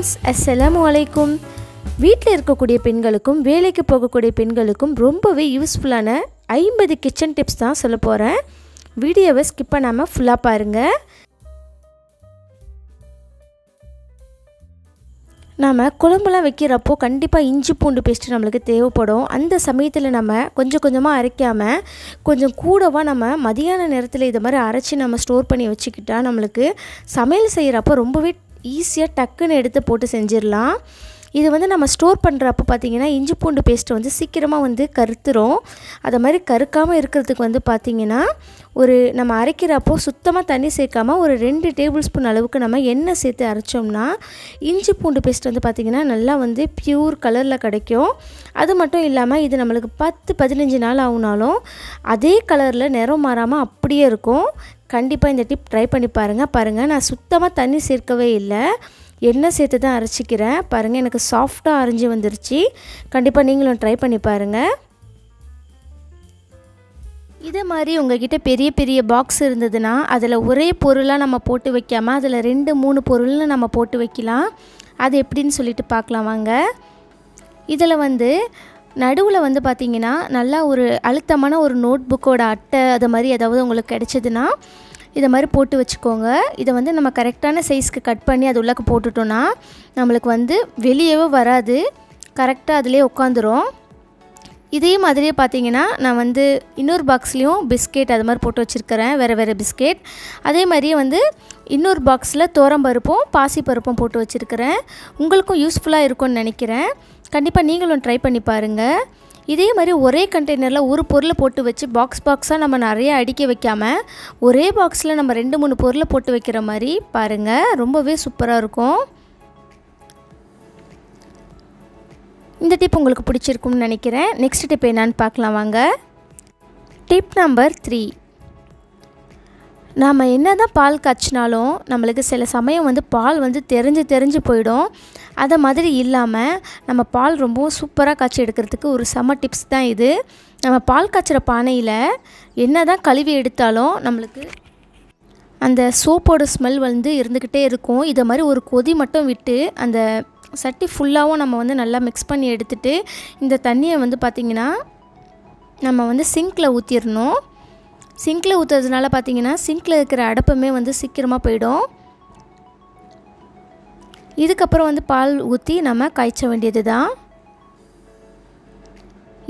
friends அஸ்ஸலாம் வலைக்கும் வீட்டில் இருக்கக்கூடிய பெண்களுக்கும் வேலைக்கு போகக்கூடிய பெண்களுக்கும் ரொம்பவே யூஸ்ஃபுல்லான ஐம்பது கிச்சன் டிப்ஸ் தான் சொல்ல போகிறேன் வீடியோவை ஸ்கிப் பண்ணாமல் ஃபுல்லாக பாருங்கள் நாம் குழம்புலாம் வைக்கிறப்போ கண்டிப்பாக இஞ்சி பூண்டு பேஸ்ட்டு நம்மளுக்கு தேவைப்படும் அந்த சமயத்தில் நம்ம கொஞ்சம் கொஞ்சமாக அரைக்காமல் கொஞ்சம் கூடவாக நம்ம மதியான நேரத்தில் இதை மாதிரி அரைச்சி நம்ம ஸ்டோர் பண்ணி வச்சுக்கிட்டால் நம்மளுக்கு சமையல் செய்கிறப்போ ரொம்பவே ஈஸியாக டக்குன்னு எடுத்து போட்டு செஞ்சிடலாம் இது வந்து நம்ம ஸ்டோர் பண்ணுறப்போ பார்த்திங்கன்னா இஞ்சி பூண்டு பேஸ்ட்டு வந்து சீக்கிரமாக வந்து கருத்துரும் அதை மாதிரி கருக்காமல் இருக்கிறதுக்கு வந்து பார்த்திங்கன்னா ஒரு நம்ம அரைக்கிறப்போ சுத்தமாக தண்ணி சேர்க்காமல் ஒரு ரெண்டு டேபிள் ஸ்பூன் அளவுக்கு நம்ம எண்ணெய் சேர்த்து அரைச்சோம்னா இஞ்சி பூண்டு பேஸ்ட் வந்து பார்த்திங்கன்னா நல்லா வந்து பியூர் கலரில் கிடைக்கும் அது மட்டும் இல்லாமல் இது நம்மளுக்கு பத்து பதினஞ்சு நாள் ஆகுனாலும் அதே கலரில் நிறம் மாறாமல் அப்படியே இருக்கும் கண்டிப்பாக இந்த டிப் ட்ரை பண்ணி பாருங்கள் பாருங்கள் நான் சுத்தமாக தண்ணி சேர்க்கவே இல்லை எண்ணெய் சேர்த்து தான் அரைச்சிக்கிறேன் பாருங்கள் எனக்கு சாஃப்டாக அரைஞ்சி வந்துருச்சு கண்டிப்பாக நீங்களும் ட்ரை பண்ணி பாருங்கள் இதே மாதிரி உங்ககிட்ட பெரிய பெரிய பாக்ஸ் இருந்ததுன்னா அதில் ஒரே பொருளாக நம்ம போட்டு வைக்காமல் அதில் ரெண்டு மூணு பொருள்னு நம்ம போட்டு வைக்கலாம் அது எப்படின்னு சொல்லிட்டு பார்க்கலாம் வாங்க இதில் வந்து நடுவில் வந்து பார்த்திங்கன்னா நல்லா ஒரு அழுத்தமான ஒரு நோட் புக்கோட அட்டை அது மாதிரி ஏதாவது உங்களுக்கு கிடைச்சதுன்னா இதை மாதிரி போட்டு வச்சுக்கோங்க இதை வந்து நம்ம கரெக்டான சைஸ்க்கு கட் பண்ணி அது உள்ளக்க போட்டுட்டோன்னா நம்மளுக்கு வந்து வெளியவே வராது கரெக்டாக அதிலே உட்காந்துரும் இதே மாதிரியே பார்த்தீங்கன்னா நான் வந்து இன்னொரு பாக்ஸ்லேயும் பிஸ்கெட் அது மாதிரி போட்டு வச்சுருக்கிறேன் வேறு வேறு பிஸ்கெட் அதே மாதிரியே வந்து இன்னொரு பாக்ஸில் தோரம்பருப்பும் பருப்பும் பாசி பருப்பும் போட்டு வச்சுருக்கிறேன் உங்களுக்கும் யூஸ்ஃபுல்லாக இருக்கும்னு நினைக்கிறேன் கண்டிப்பாக நீங்களும் ட்ரை பண்ணி பாருங்கள் இதே மாதிரி ஒரே கண்டெய்னரில் ஒரு பொருளை போட்டு வச்சு பாக்ஸ் பாக்ஸாக நம்ம நிறைய அடிக்க வைக்காமல் ஒரே பாக்ஸில் நம்ம ரெண்டு மூணு பொருளை போட்டு வைக்கிற மாதிரி பாருங்கள் ரொம்பவே சூப்பராக இருக்கும் இந்த டிப் உங்களுக்கு பிடிச்சிருக்கும்னு நினைக்கிறேன் நெக்ஸ்ட் டிப் என்னான்னு பார்க்கலாம் வாங்க டிப் நம்பர் த்ரீ நாம் என்ன தான் பால் காய்ச்சினாலும் நம்மளுக்கு சில சமயம் வந்து பால் வந்து தெரிஞ்சு தெரிஞ்சு போயிடும் அதை மாதிரி இல்லாமல் நம்ம பால் ரொம்பவும் சூப்பராக காய்ச்சி எடுக்கிறதுக்கு ஒரு செம டிப்ஸ் தான் இது நம்ம பால் காய்ச்சிற பானையில் என்ன தான் கழுவி எடுத்தாலும் நம்மளுக்கு அந்த சோப்போட ஸ்மெல் வந்து இருந்துக்கிட்டே இருக்கும் இதை மாதிரி ஒரு கொதி மட்டும் விட்டு அந்த சட்டி ஃபுல்லாகவும் நம்ம வந்து நல்லா மிக்ஸ் பண்ணி எடுத்துகிட்டு இந்த தண்ணியை வந்து பார்த்திங்கன்னா நம்ம வந்து சிங்க்கில் ஊற்றிடணும் சிங்க்கில் ஊற்றுறதுனால பார்த்திங்கன்னா சிங்க்கில் இருக்கிற அடப்புமே வந்து சீக்கிரமாக போயிடும் இதுக்கப்புறம் வந்து பால் ஊற்றி நம்ம காய்ச்ச வேண்டியது தான்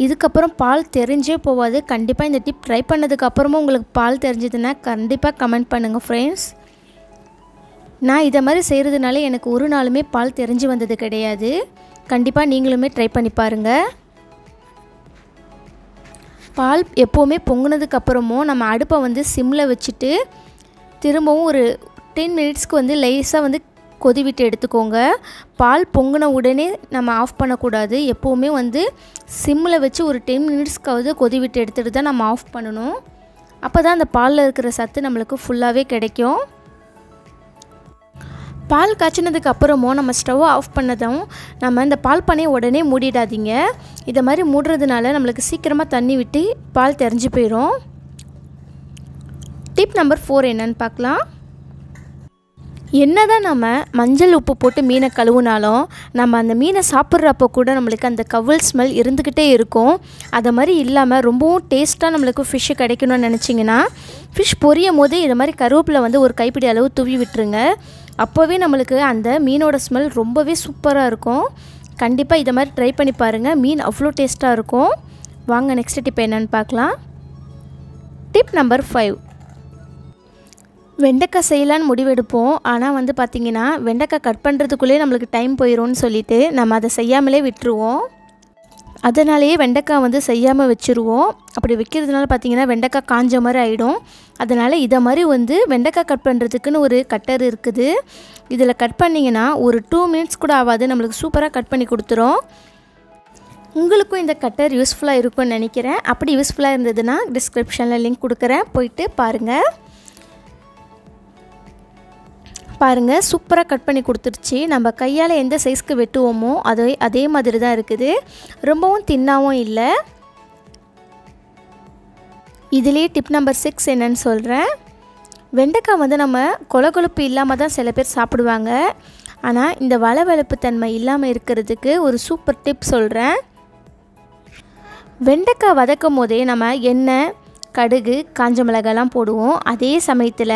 இதுக்கப்புறம் பால் தெரிஞ்சே போகாது கண்டிப்பாக இந்த டிப் ட்ரை பண்ணதுக்கப்புறமும் உங்களுக்கு பால் தெரிஞ்சதுன்னா கண்டிப்பாக கமெண்ட் பண்ணுங்கள் ஃப்ரெண்ட்ஸ் நான் இதை மாதிரி செய்கிறதுனால எனக்கு ஒரு நாளுமே பால் தெரிஞ்சு வந்தது கிடையாது கண்டிப்பாக நீங்களுமே ட்ரை பண்ணி பாருங்கள் பால் எப்போவுமே பொங்கினதுக்கப்புறமும் நம்ம அடுப்பை வந்து சிம்மில் வச்சுட்டு திரும்பவும் ஒரு டென் மினிட்ஸ்க்கு வந்து லேஸாக வந்து கொதிவிட்டு எடுத்துக்கோங்க பால் பொங்கின உடனே நம்ம ஆஃப் பண்ணக்கூடாது எப்போவுமே வந்து சிம்மில் வச்சு ஒரு டென் மினிட்ஸ்க்காவது கொதி விட்டு எடுத்துகிட்டு தான் நம்ம ஆஃப் பண்ணணும் அப்போ தான் அந்த பாலில் இருக்கிற சத்து நம்மளுக்கு ஃபுல்லாகவே கிடைக்கும் பால் காய்ச்சினதுக்கு அப்புறமும் நம்ம ஸ்டவ் ஆஃப் பண்ணதும் நம்ம இந்த பால் பண்ணையை உடனே மூடிடாதீங்க இதை மாதிரி மூடுறதுனால நம்மளுக்கு சீக்கிரமாக தண்ணி விட்டு பால் தெரிஞ்சு போயிடும் டிப் நம்பர் ஃபோர் என்னன்னு பார்க்கலாம் என்ன தான் நம்ம மஞ்சள் உப்பு போட்டு மீனை கழுவுனாலும் நம்ம அந்த மீனை சாப்பிட்றப்போ கூட நம்மளுக்கு அந்த கவுல் ஸ்மெல் இருந்துக்கிட்டே இருக்கும் அதை மாதிரி இல்லாமல் ரொம்பவும் டேஸ்ட்டாக நம்மளுக்கு ஃபிஷ்ஷு கிடைக்கணும்னு நினச்சிங்கன்னா ஃபிஷ் பொரியும் போது இது மாதிரி கருவேப்பில் வந்து ஒரு கைப்பிடி அளவு தூவி விட்டுருங்க அப்போவே நம்மளுக்கு அந்த மீனோட ஸ்மெல் ரொம்பவே சூப்பராக இருக்கும் கண்டிப்பாக இதை மாதிரி ட்ரை பண்ணி பாருங்கள் மீன் அவ்வளோ டேஸ்ட்டாக இருக்கும் வாங்க நெக்ஸ்ட் டிப் என்னென்னு பார்க்கலாம் டிப் நம்பர் ஃபைவ் வெண்டைக்காய் செய்யலான்னு முடிவெடுப்போம் ஆனால் வந்து பார்த்திங்கன்னா வெண்டைக்காய் கட் பண்ணுறதுக்குள்ளே நம்மளுக்கு டைம் போயிடும்னு சொல்லிவிட்டு நம்ம அதை செய்யாமலே விட்டுருவோம் அதனாலேயே வெண்டைக்காய் வந்து செய்யாமல் வச்சுருவோம் அப்படி வைக்கிறதுனால பார்த்திங்கன்னா வெண்டைக்காய் காஞ்ச மாதிரி ஆகிடும் அதனால் இதை மாதிரி வந்து வெண்டைக்காய் கட் பண்ணுறதுக்குன்னு ஒரு கட்டர் இருக்குது இதில் கட் பண்ணிங்கன்னா ஒரு டூ மினிட்ஸ் கூட ஆகாது நம்மளுக்கு சூப்பராக கட் பண்ணி கொடுத்துரும் உங்களுக்கும் இந்த கட்டர் யூஸ்ஃபுல்லாக இருக்கும்னு நினைக்கிறேன் அப்படி யூஸ்ஃபுல்லாக இருந்ததுன்னா டிஸ்கிரிப்ஷனில் லிங்க் கொடுக்குறேன் போயிட்டு பாருங்கள் பாருங்கள் சூப்பராக கட் பண்ணி கொடுத்துருச்சு நம்ம கையால் எந்த சைஸ்க்கு வெட்டுவோமோ அதே அதே மாதிரி தான் இருக்குது ரொம்பவும் தின்னாவும் இல்லை இதிலே டிப் நம்பர் சிக்ஸ் என்னென்னு சொல்கிறேன் வெண்டைக்காய் வந்து நம்ம கொழுப்பு இல்லாமல் தான் சில பேர் சாப்பிடுவாங்க ஆனால் இந்த வளவளப்பு தன்மை இல்லாமல் இருக்கிறதுக்கு ஒரு சூப்பர் டிப் சொல்கிறேன் வெண்டைக்காய் வதக்கும் போதே நம்ம எண்ணெய் கடுகு காஞ்ச மிளகாலாம் போடுவோம் அதே சமயத்தில்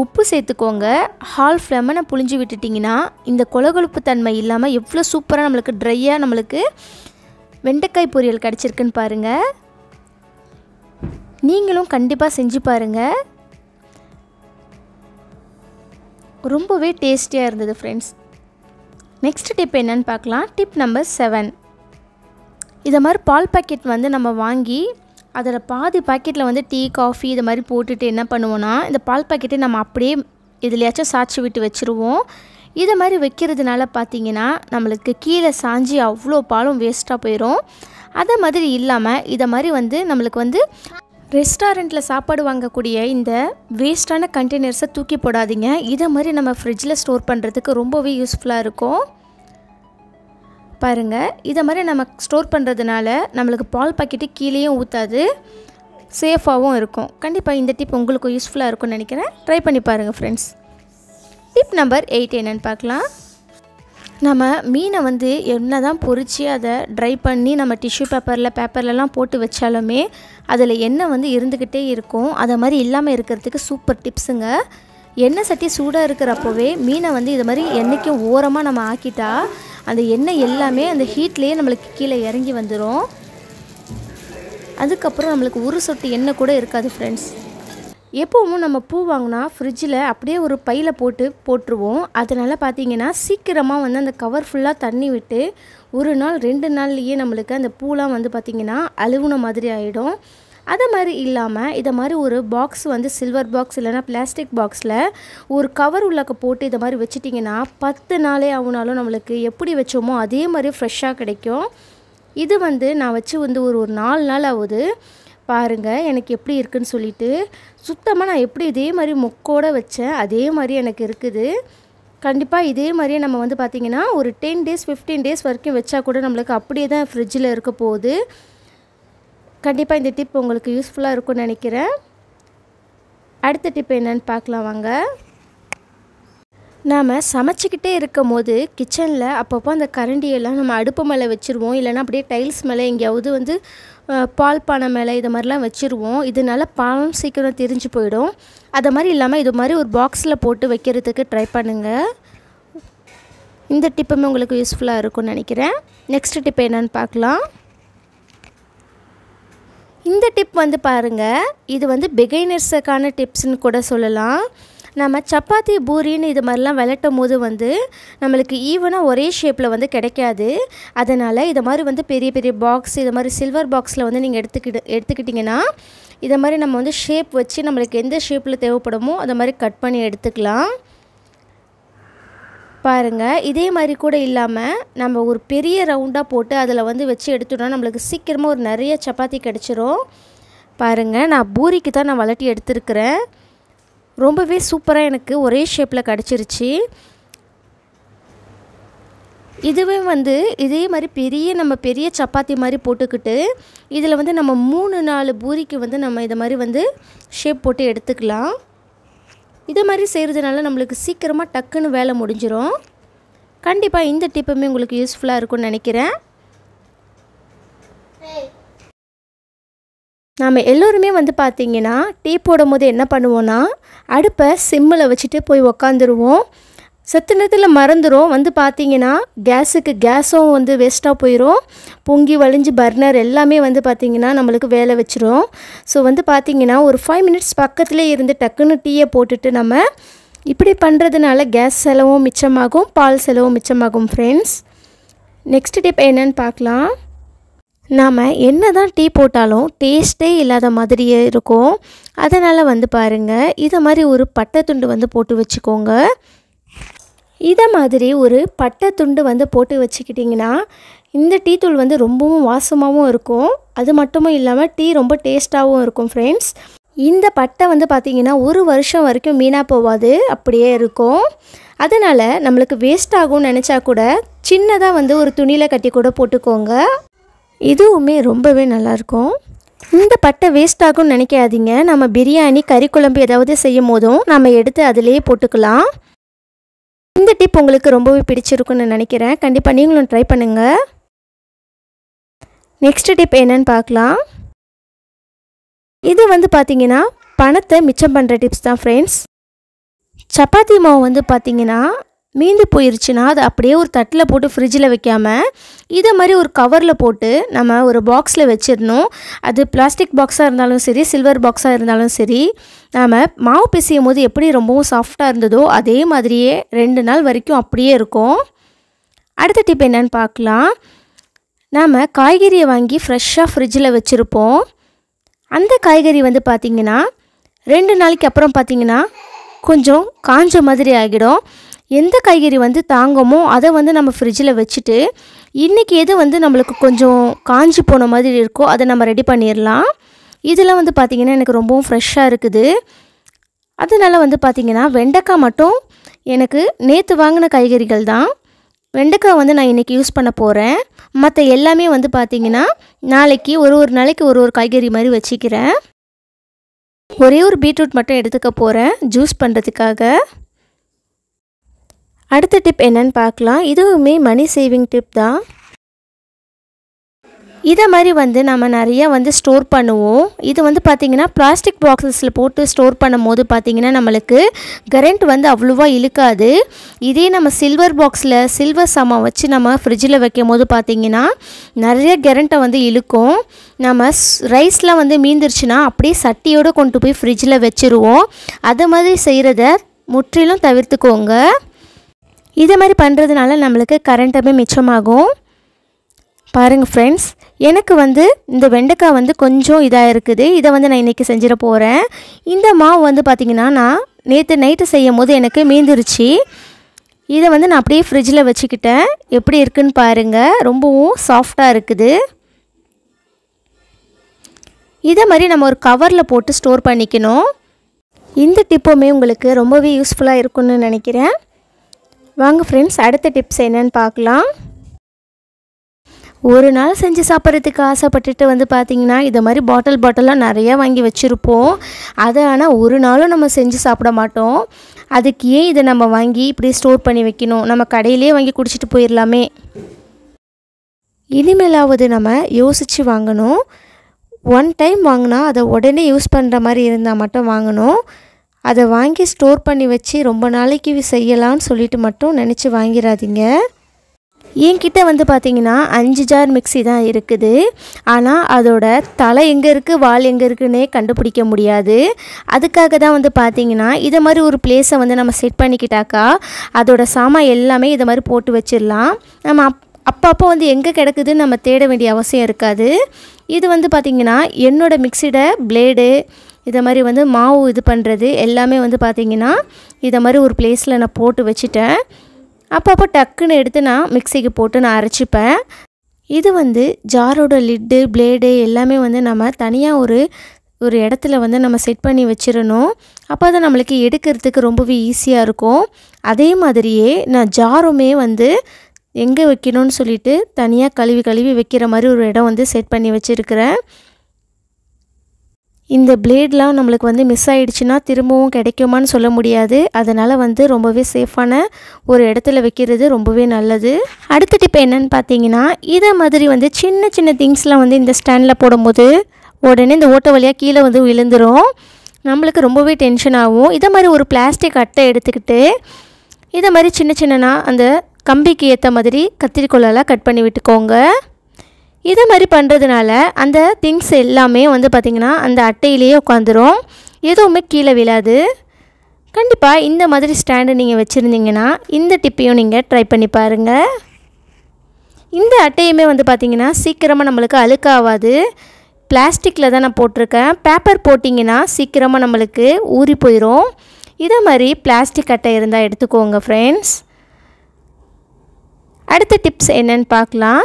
உப்பு சேர்த்துக்கோங்க ஹால் லெமனை புளிஞ்சு விட்டுட்டிங்கன்னா இந்த கொலகொழுப்பு தன்மை இல்லாமல் எவ்வளோ சூப்பராக நம்மளுக்கு ட்ரையாக நம்மளுக்கு வெண்டைக்காய் பொரியல் கிடச்சிருக்குன்னு பாருங்கள் நீங்களும் கண்டிப்பாக செஞ்சு பாருங்கள் ரொம்பவே டேஸ்டியாக இருந்தது ஃப்ரெண்ட்ஸ் நெக்ஸ்ட் டிப் என்னன்னு பார்க்கலாம் டிப் நம்பர் செவன் இதை மாதிரி பால் பாக்கெட் வந்து நம்ம வாங்கி அதில் பாதி பாக்கெட்டில் வந்து டீ காஃபி இது மாதிரி போட்டுட்டு என்ன பண்ணுவோன்னா இந்த பால் பாக்கெட்டை நம்ம அப்படியே இதுலையாச்சும் சாய்ச்சி விட்டு வச்சுருவோம் இதை மாதிரி வைக்கிறதுனால பார்த்தீங்கன்னா நம்மளுக்கு கீழே சாஞ்சி அவ்வளோ பாலும் வேஸ்ட்டாக போயிடும் அதை மாதிரி இல்லாமல் இதை மாதிரி வந்து நம்மளுக்கு வந்து ரெஸ்டாரண்ட்டில் சாப்பாடு வாங்கக்கூடிய இந்த வேஸ்ட்டான கண்டெய்னர்ஸை தூக்கி போடாதீங்க இதை மாதிரி நம்ம ஃப்ரிட்ஜில் ஸ்டோர் பண்ணுறதுக்கு ரொம்பவே யூஸ்ஃபுல்லாக இருக்கும் பாருங்கள் இதை மாதிரி நம்ம ஸ்டோர் பண்ணுறதுனால நம்மளுக்கு பால் பாக்கெட்டு கீழேயும் ஊற்றாது சேஃபாகவும் இருக்கும் கண்டிப்பாக இந்த டிப் உங்களுக்கு யூஸ்ஃபுல்லாக இருக்கும்னு நினைக்கிறேன் ட்ரை பண்ணி பாருங்கள் ஃப்ரெண்ட்ஸ் டிப் நம்பர் எயிட் என்னென்னு பார்க்கலாம் நம்ம மீனை வந்து என்ன தான் பொறிச்சு அதை ட்ரை பண்ணி நம்ம டிஷ்யூ பேப்பரில் பேப்பர்லலாம் போட்டு வச்சாலுமே அதில் எண்ணெய் வந்து இருந்துக்கிட்டே இருக்கும் அதை மாதிரி இல்லாமல் இருக்கிறதுக்கு சூப்பர் டிப்ஸுங்க எண்ணெய் சட்டி சூடாக இருக்கிறப்போவே மீனை வந்து இது மாதிரி என்றைக்கும் ஓரமாக நம்ம ஆக்கிட்டா அந்த எண்ணெய் எல்லாமே அந்த ஹீட்லேயே நம்மளுக்கு கீழே இறங்கி வந்துடும் அதுக்கப்புறம் நம்மளுக்கு ஒரு சொட்டு எண்ணெய் கூட இருக்காது ஃப்ரெண்ட்ஸ் எப்பவும் நம்ம பூ வாங்கினா ஃப்ரிட்ஜில் அப்படியே ஒரு பையில் போட்டு போட்டுருவோம் அதனால் பார்த்தீங்கன்னா சீக்கிரமாக வந்து அந்த கவர் ஃபுல்லாக தண்ணி விட்டு ஒரு நாள் ரெண்டு நாள்லேயே நம்மளுக்கு அந்த பூலாம் வந்து பார்த்திங்கன்னா அழுவுன மாதிரி ஆகிடும் அதை மாதிரி இல்லாமல் இதை மாதிரி ஒரு பாக்ஸ் வந்து சில்வர் பாக்ஸ் இல்லைன்னா பிளாஸ்டிக் பாக்ஸில் ஒரு கவர் உள்ளக்க போட்டு இதை மாதிரி வச்சுட்டிங்கன்னா பத்து நாளே ஆகுனாலும் நம்மளுக்கு எப்படி வச்சோமோ அதே மாதிரி ஃப்ரெஷ்ஷாக கிடைக்கும் இது வந்து நான் வச்சு வந்து ஒரு ஒரு நாலு நாள் ஆகுது பாருங்கள் எனக்கு எப்படி இருக்குதுன்னு சொல்லிட்டு சுத்தமாக நான் எப்படி இதே மாதிரி மொக்கோடு வச்சேன் அதே மாதிரி எனக்கு இருக்குது கண்டிப்பாக இதே மாதிரியே நம்ம வந்து பார்த்திங்கன்னா ஒரு டென் டேஸ் ஃபிஃப்டீன் டேஸ் வரைக்கும் வச்சா கூட நம்மளுக்கு அப்படியே தான் ஃப்ரிட்ஜில் இருக்க போகுது கண்டிப்பாக இந்த டிப் உங்களுக்கு யூஸ்ஃபுல்லாக இருக்கும்னு நினைக்கிறேன் அடுத்த டிப் என்னன்னு பார்க்கலாம் வாங்க நாம் சமைச்சிக்கிட்டே இருக்கும் போது கிச்சனில் அப்பப்போ அந்த கரண்டியெல்லாம் நம்ம அடுப்பு மேலே வச்சுருவோம் இல்லைனா அப்படியே டைல்ஸ் மேலே எங்கேயாவது வந்து பால் பானை மேலே இது மாதிரிலாம் வச்சுருவோம் இதனால பாலம் சீக்கிரம் தெரிஞ்சு போயிடும் அதை மாதிரி இல்லாமல் இது மாதிரி ஒரு பாக்ஸில் போட்டு வைக்கிறதுக்கு ட்ரை பண்ணுங்கள் இந்த டிப்புமே உங்களுக்கு யூஸ்ஃபுல்லாக இருக்கும்னு நினைக்கிறேன் நெக்ஸ்ட் டிப் என்னென்னு பார்க்கலாம் இந்த டிப் வந்து பாருங்கள் இது வந்து பிகைனர்ஸுக்கான டிப்ஸ்னு கூட சொல்லலாம் நம்ம சப்பாத்தி பூரின்னு இது மாதிரிலாம் விளட்டும் போது வந்து நம்மளுக்கு ஈவனாக ஒரே ஷேப்பில் வந்து கிடைக்காது அதனால் இது மாதிரி வந்து பெரிய பெரிய பாக்ஸ் இது மாதிரி சில்வர் பாக்ஸில் வந்து நீங்கள் எடுத்துக்கிட்டு எடுத்துக்கிட்டிங்கன்னா இதை மாதிரி நம்ம வந்து ஷேப் வச்சு நம்மளுக்கு எந்த ஷேப்பில் தேவைப்படுமோ அதை மாதிரி கட் பண்ணி எடுத்துக்கலாம் பாருங்கள் இதே மாதிரி கூட இல்லாமல் நம்ம ஒரு பெரிய ரவுண்டாக போட்டு அதில் வந்து வச்சு எடுத்துட்டோம்னா நம்மளுக்கு சீக்கிரமாக ஒரு நிறைய சப்பாத்தி கிடச்சிரும் பாருங்கள் நான் பூரிக்கு தான் நான் வளட்டி எடுத்துருக்குறேன் ரொம்பவே சூப்பராக எனக்கு ஒரே ஷேப்பில் கிடச்சிருச்சு இதுவே வந்து இதே மாதிரி பெரிய நம்ம பெரிய சப்பாத்தி மாதிரி போட்டுக்கிட்டு இதில் வந்து நம்ம மூணு நாலு பூரிக்கு வந்து நம்ம இதை மாதிரி வந்து ஷேப் போட்டு எடுத்துக்கலாம் இதை மாதிரி செய்கிறதுனால நம்மளுக்கு சீக்கிரமாக டக்குன்னு வேலை முடிஞ்சிடும் கண்டிப்பாக இந்த டிப்புமே உங்களுக்கு யூஸ்ஃபுல்லாக இருக்கும்னு நினைக்கிறேன் நாம் எல்லோருமே வந்து பார்த்திங்கன்னா டீ போடும் போது என்ன பண்ணுவோன்னா அடுப்பை சிம்மில் வச்சுட்டு போய் உக்காந்துருவோம் சத்து நேரத்தில் மறந்துடும் வந்து பார்த்தீங்கன்னா கேஸுக்கு கேஸும் வந்து வேஸ்ட்டாக போயிடும் பொங்கி வழிஞ்சு பர்னர் எல்லாமே வந்து பார்த்திங்கன்னா நம்மளுக்கு வேலை வச்சிரும் ஸோ வந்து பார்த்திங்கன்னா ஒரு ஃபைவ் மினிட்ஸ் பக்கத்துலேயே இருந்து டக்குன்னு டீயை போட்டுட்டு நம்ம இப்படி பண்ணுறதுனால கேஸ் செலவும் மிச்சமாகும் பால் செலவும் மிச்சமாகும் ஃப்ரெண்ட்ஸ் நெக்ஸ்ட் டிப் என்னன்னு பார்க்கலாம் நாம் என்ன தான் டீ போட்டாலும் டேஸ்ட்டே இல்லாத மாதிரியே இருக்கும் அதனால் வந்து பாருங்கள் இதை மாதிரி ஒரு பட்டை துண்டு வந்து போட்டு வச்சுக்கோங்க இதை மாதிரி ஒரு பட்டை துண்டு வந்து போட்டு வச்சுக்கிட்டிங்கன்னா இந்த டீ தூள் வந்து ரொம்பவும் வாசமாகவும் இருக்கும் அது மட்டும் இல்லாமல் டீ ரொம்ப டேஸ்ட்டாகவும் இருக்கும் ஃப்ரெண்ட்ஸ் இந்த பட்டை வந்து பார்த்திங்கன்னா ஒரு வருஷம் வரைக்கும் வீணாக போகாது அப்படியே இருக்கும் அதனால் நம்மளுக்கு வேஸ்ட் ஆகும்னு நினச்சா கூட சின்னதாக வந்து ஒரு துணியில் கட்டி கூட போட்டுக்கோங்க இதுவுமே ரொம்பவே நல்லாயிருக்கும் இந்த பட்டை வேஸ்ட் ஆகும்னு நினைக்காதீங்க நம்ம பிரியாணி கறி குழம்பு ஏதாவது செய்யும் போதும் நம்ம எடுத்து அதிலேயே போட்டுக்கலாம் இந்த டிப் உங்களுக்கு ரொம்பவே பிடிச்சிருக்குன்னு நினைக்கிறேன் கண்டிப்பாக நீங்களும் ட்ரை பண்ணுங்கள் நெக்ஸ்ட் டிப் என்னன்னு பார்க்கலாம் இது வந்து பார்த்திங்கன்னா பணத்தை மிச்சம் பண்ணுற டிப்ஸ் தான் ஃப்ரெண்ட்ஸ் சப்பாத்தி மாவு வந்து பார்த்திங்கன்னா மீந்து போயிருச்சுன்னா அதை அப்படியே ஒரு தட்டில் போட்டு ஃப்ரிட்ஜில் வைக்காமல் இதை மாதிரி ஒரு கவரில் போட்டு நம்ம ஒரு பாக்ஸில் வச்சிடணும் அது பிளாஸ்டிக் பாக்ஸாக இருந்தாலும் சரி சில்வர் பாக்ஸாக இருந்தாலும் சரி நாம் மாவு பிசையும் போது எப்படி ரொம்பவும் சாஃப்டாக இருந்ததோ அதே மாதிரியே ரெண்டு நாள் வரைக்கும் அப்படியே இருக்கும் அடுத்த டிப் என்னென்னு பார்க்கலாம் நாம் காய்கறியை வாங்கி ஃப்ரெஷ்ஷாக ஃப்ரிட்ஜில் வச்சுருப்போம் அந்த காய்கறி வந்து பார்த்திங்கன்னா ரெண்டு நாளைக்கு அப்புறம் பார்த்திங்கன்னா கொஞ்சம் காஞ்ச மாதிரி ஆகிடும் எந்த காய்கறி வந்து தாங்கமோ அதை வந்து நம்ம ஃப்ரிட்ஜில் வச்சுட்டு இன்றைக்கி எது வந்து நம்மளுக்கு கொஞ்சம் காஞ்சி போன மாதிரி இருக்கோ அதை நம்ம ரெடி பண்ணிடலாம் இதெல்லாம் வந்து பார்த்திங்கன்னா எனக்கு ரொம்பவும் ஃப்ரெஷ்ஷாக இருக்குது அதனால் வந்து பார்த்திங்கன்னா வெண்டைக்காய் மட்டும் எனக்கு நேற்று வாங்கின காய்கறிகள் தான் வெண்டைக்காய் வந்து நான் இன்றைக்கி யூஸ் பண்ண போகிறேன் மற்ற எல்லாமே வந்து பார்த்திங்கன்னா நாளைக்கு ஒரு ஒரு நாளைக்கு ஒரு ஒரு காய்கறி மாதிரி வச்சுக்கிறேன் ஒரே ஒரு பீட்ரூட் மட்டும் எடுத்துக்க போகிறேன் ஜூஸ் பண்ணுறதுக்காக அடுத்த டிப் என்னன்னு பார்க்கலாம் இதுவுமே மணி சேவிங் டிப் தான் இதை மாதிரி வந்து நம்ம நிறையா வந்து ஸ்டோர் பண்ணுவோம் இது வந்து பார்த்திங்கன்னா பிளாஸ்டிக் பாக்ஸஸில் போட்டு ஸ்டோர் பண்ணும் போது பார்த்திங்கன்னா நம்மளுக்கு கரண்ட் வந்து அவ்வளோவா இழுக்காது இதே நம்ம சில்வர் பாக்ஸில் சில்வர் சாமான் வச்சு நம்ம ஃப்ரிட்ஜில் வைக்கும் போது பார்த்திங்கன்னா நிறைய கரண்ட்டை வந்து இழுக்கும் நம்ம ரைஸ்லாம் வந்து மீந்துருச்சுன்னா அப்படியே சட்டியோடு கொண்டு போய் ஃப்ரிட்ஜில் வச்சுருவோம் அது மாதிரி செய்கிறத முற்றிலும் தவிர்த்துக்கோங்க இது மாதிரி பண்ணுறதுனால நம்மளுக்கு கரண்ட்டுமே மிச்சமாகும் பாருங்கள் ஃப்ரெண்ட்ஸ் எனக்கு வந்து இந்த வெண்டைக்காய் வந்து கொஞ்சம் இதாக இருக்குது இதை வந்து நான் இன்றைக்கி செஞ்சிட போகிறேன் இந்த மாவு வந்து பார்த்திங்கன்னா நான் நேற்று நைட்டு செய்யும் போது எனக்கு மீந்துருச்சு இதை வந்து நான் அப்படியே ஃப்ரிட்ஜில் வச்சுக்கிட்டேன் எப்படி இருக்குன்னு பாருங்கள் ரொம்பவும் சாஃப்டாக இருக்குது இதை மாதிரி நம்ம ஒரு கவரில் போட்டு ஸ்டோர் பண்ணிக்கணும் இந்த டிப்புமே உங்களுக்கு ரொம்பவே யூஸ்ஃபுல்லாக இருக்கும்னு நினைக்கிறேன் வாங்க ஃப்ரெண்ட்ஸ் அடுத்த டிப்ஸ் என்னென்னு பார்க்கலாம் ஒரு நாள் செஞ்சு சாப்பிட்றதுக்கு ஆசைப்பட்டுட்டு வந்து பார்த்திங்கன்னா இதை மாதிரி பாட்டில் பாட்டிலாம் நிறையா வாங்கி வச்சுருப்போம் அதை ஆனால் ஒரு நாளும் நம்ம செஞ்சு சாப்பிட மாட்டோம் அதுக்கு ஏன் இதை நம்ம வாங்கி இப்படி ஸ்டோர் பண்ணி வைக்கணும் நம்ம கடையிலே வாங்கி குடிச்சிட்டு போயிடலாமே இனிமேலாவது நம்ம யோசித்து வாங்கணும் ஒன் டைம் வாங்கினா அதை உடனே யூஸ் பண்ணுற மாதிரி இருந்தால் மட்டும் வாங்கணும் அதை வாங்கி ஸ்டோர் பண்ணி வச்சு ரொம்ப நாளைக்கு செய்யலாம்னு சொல்லிட்டு மட்டும் நினச்சி வாங்கிடாதீங்க என்கிட்ட வந்து பார்த்தீங்கன்னா அஞ்சு ஜார் மிக்சி தான் இருக்குது ஆனால் அதோட தலை எங்கே இருக்குது வால் எங்கே இருக்குன்னே கண்டுபிடிக்க முடியாது அதுக்காக தான் வந்து பார்த்திங்கன்னா இதை மாதிரி ஒரு பிளேஸை வந்து நம்ம செட் பண்ணிக்கிட்டாக்கா அதோட சாமான் எல்லாமே இதை மாதிரி போட்டு வச்சிடலாம் நம்ம அப் அப்பப்போ வந்து எங்கே கிடக்குதுன்னு நம்ம தேட வேண்டிய அவசியம் இருக்காது இது வந்து பார்த்திங்கன்னா என்னோடய மிக்சியோட பிளேடு இதை மாதிரி வந்து மாவு இது பண்ணுறது எல்லாமே வந்து பார்த்திங்கன்னா இதை மாதிரி ஒரு பிளேஸில் நான் போட்டு வச்சுட்டேன் அப்பப்போ டக்குன்னு எடுத்து நான் மிக்சிக்கு போட்டு நான் அரைச்சிப்பேன் இது வந்து ஜாரோட லிட்டு பிளேடு எல்லாமே வந்து நம்ம தனியாக ஒரு ஒரு இடத்துல வந்து நம்ம செட் பண்ணி வச்சிடணும் அப்போ அதை நம்மளுக்கு எடுக்கிறதுக்கு ரொம்பவே ஈஸியாக இருக்கும் அதே மாதிரியே நான் ஜாருமே வந்து எங்கே வைக்கணும்னு சொல்லிட்டு தனியாக கழுவி கழுவி வைக்கிற மாதிரி ஒரு இடம் வந்து செட் பண்ணி வச்சுருக்கிறேன் இந்த பிளேட்லாம் நம்மளுக்கு வந்து மிஸ் ஆகிடுச்சுன்னா திரும்பவும் கிடைக்குமான்னு சொல்ல முடியாது அதனால் வந்து ரொம்பவே சேஃபான ஒரு இடத்துல வைக்கிறது ரொம்பவே நல்லது அடுத்த டிப் என்னன்னு பார்த்தீங்கன்னா இதை மாதிரி வந்து சின்ன சின்ன திங்ஸ்லாம் வந்து இந்த ஸ்டாண்டில் போடும்போது உடனே இந்த ஓட்ட வழியாக கீழே வந்து விழுந்துடும் நம்மளுக்கு ரொம்பவே டென்ஷன் ஆகும் இதை மாதிரி ஒரு பிளாஸ்டிக் அட்டை எடுத்துக்கிட்டு இதை மாதிரி சின்ன சின்னனா அந்த கம்பிக்கு ஏற்ற மாதிரி கத்திரிக்கோளெல்லாம் கட் பண்ணி விட்டுக்கோங்க இதை மாதிரி பண்ணுறதுனால அந்த திங்ஸ் எல்லாமே வந்து பார்த்திங்கன்னா அந்த அட்டையிலேயே உட்காந்துரும் எதுவுமே கீழே விழாது கண்டிப்பாக இந்த மாதிரி ஸ்டாண்டு நீங்கள் வச்சுருந்தீங்கன்னா இந்த டிப்பையும் நீங்கள் ட்ரை பண்ணி பாருங்கள் இந்த அட்டையுமே வந்து பார்த்திங்கன்னா சீக்கிரமாக நம்மளுக்கு அழுக்காகாது பிளாஸ்டிக்கில் தான் நான் போட்டிருக்கேன் பேப்பர் போட்டிங்கன்னா சீக்கிரமாக நம்மளுக்கு ஊறி போயிடும் இதை மாதிரி பிளாஸ்டிக் அட்டை இருந்தால் எடுத்துக்கோங்க ஃப்ரெண்ட்ஸ் அடுத்த டிப்ஸ் என்னென்னு பார்க்கலாம்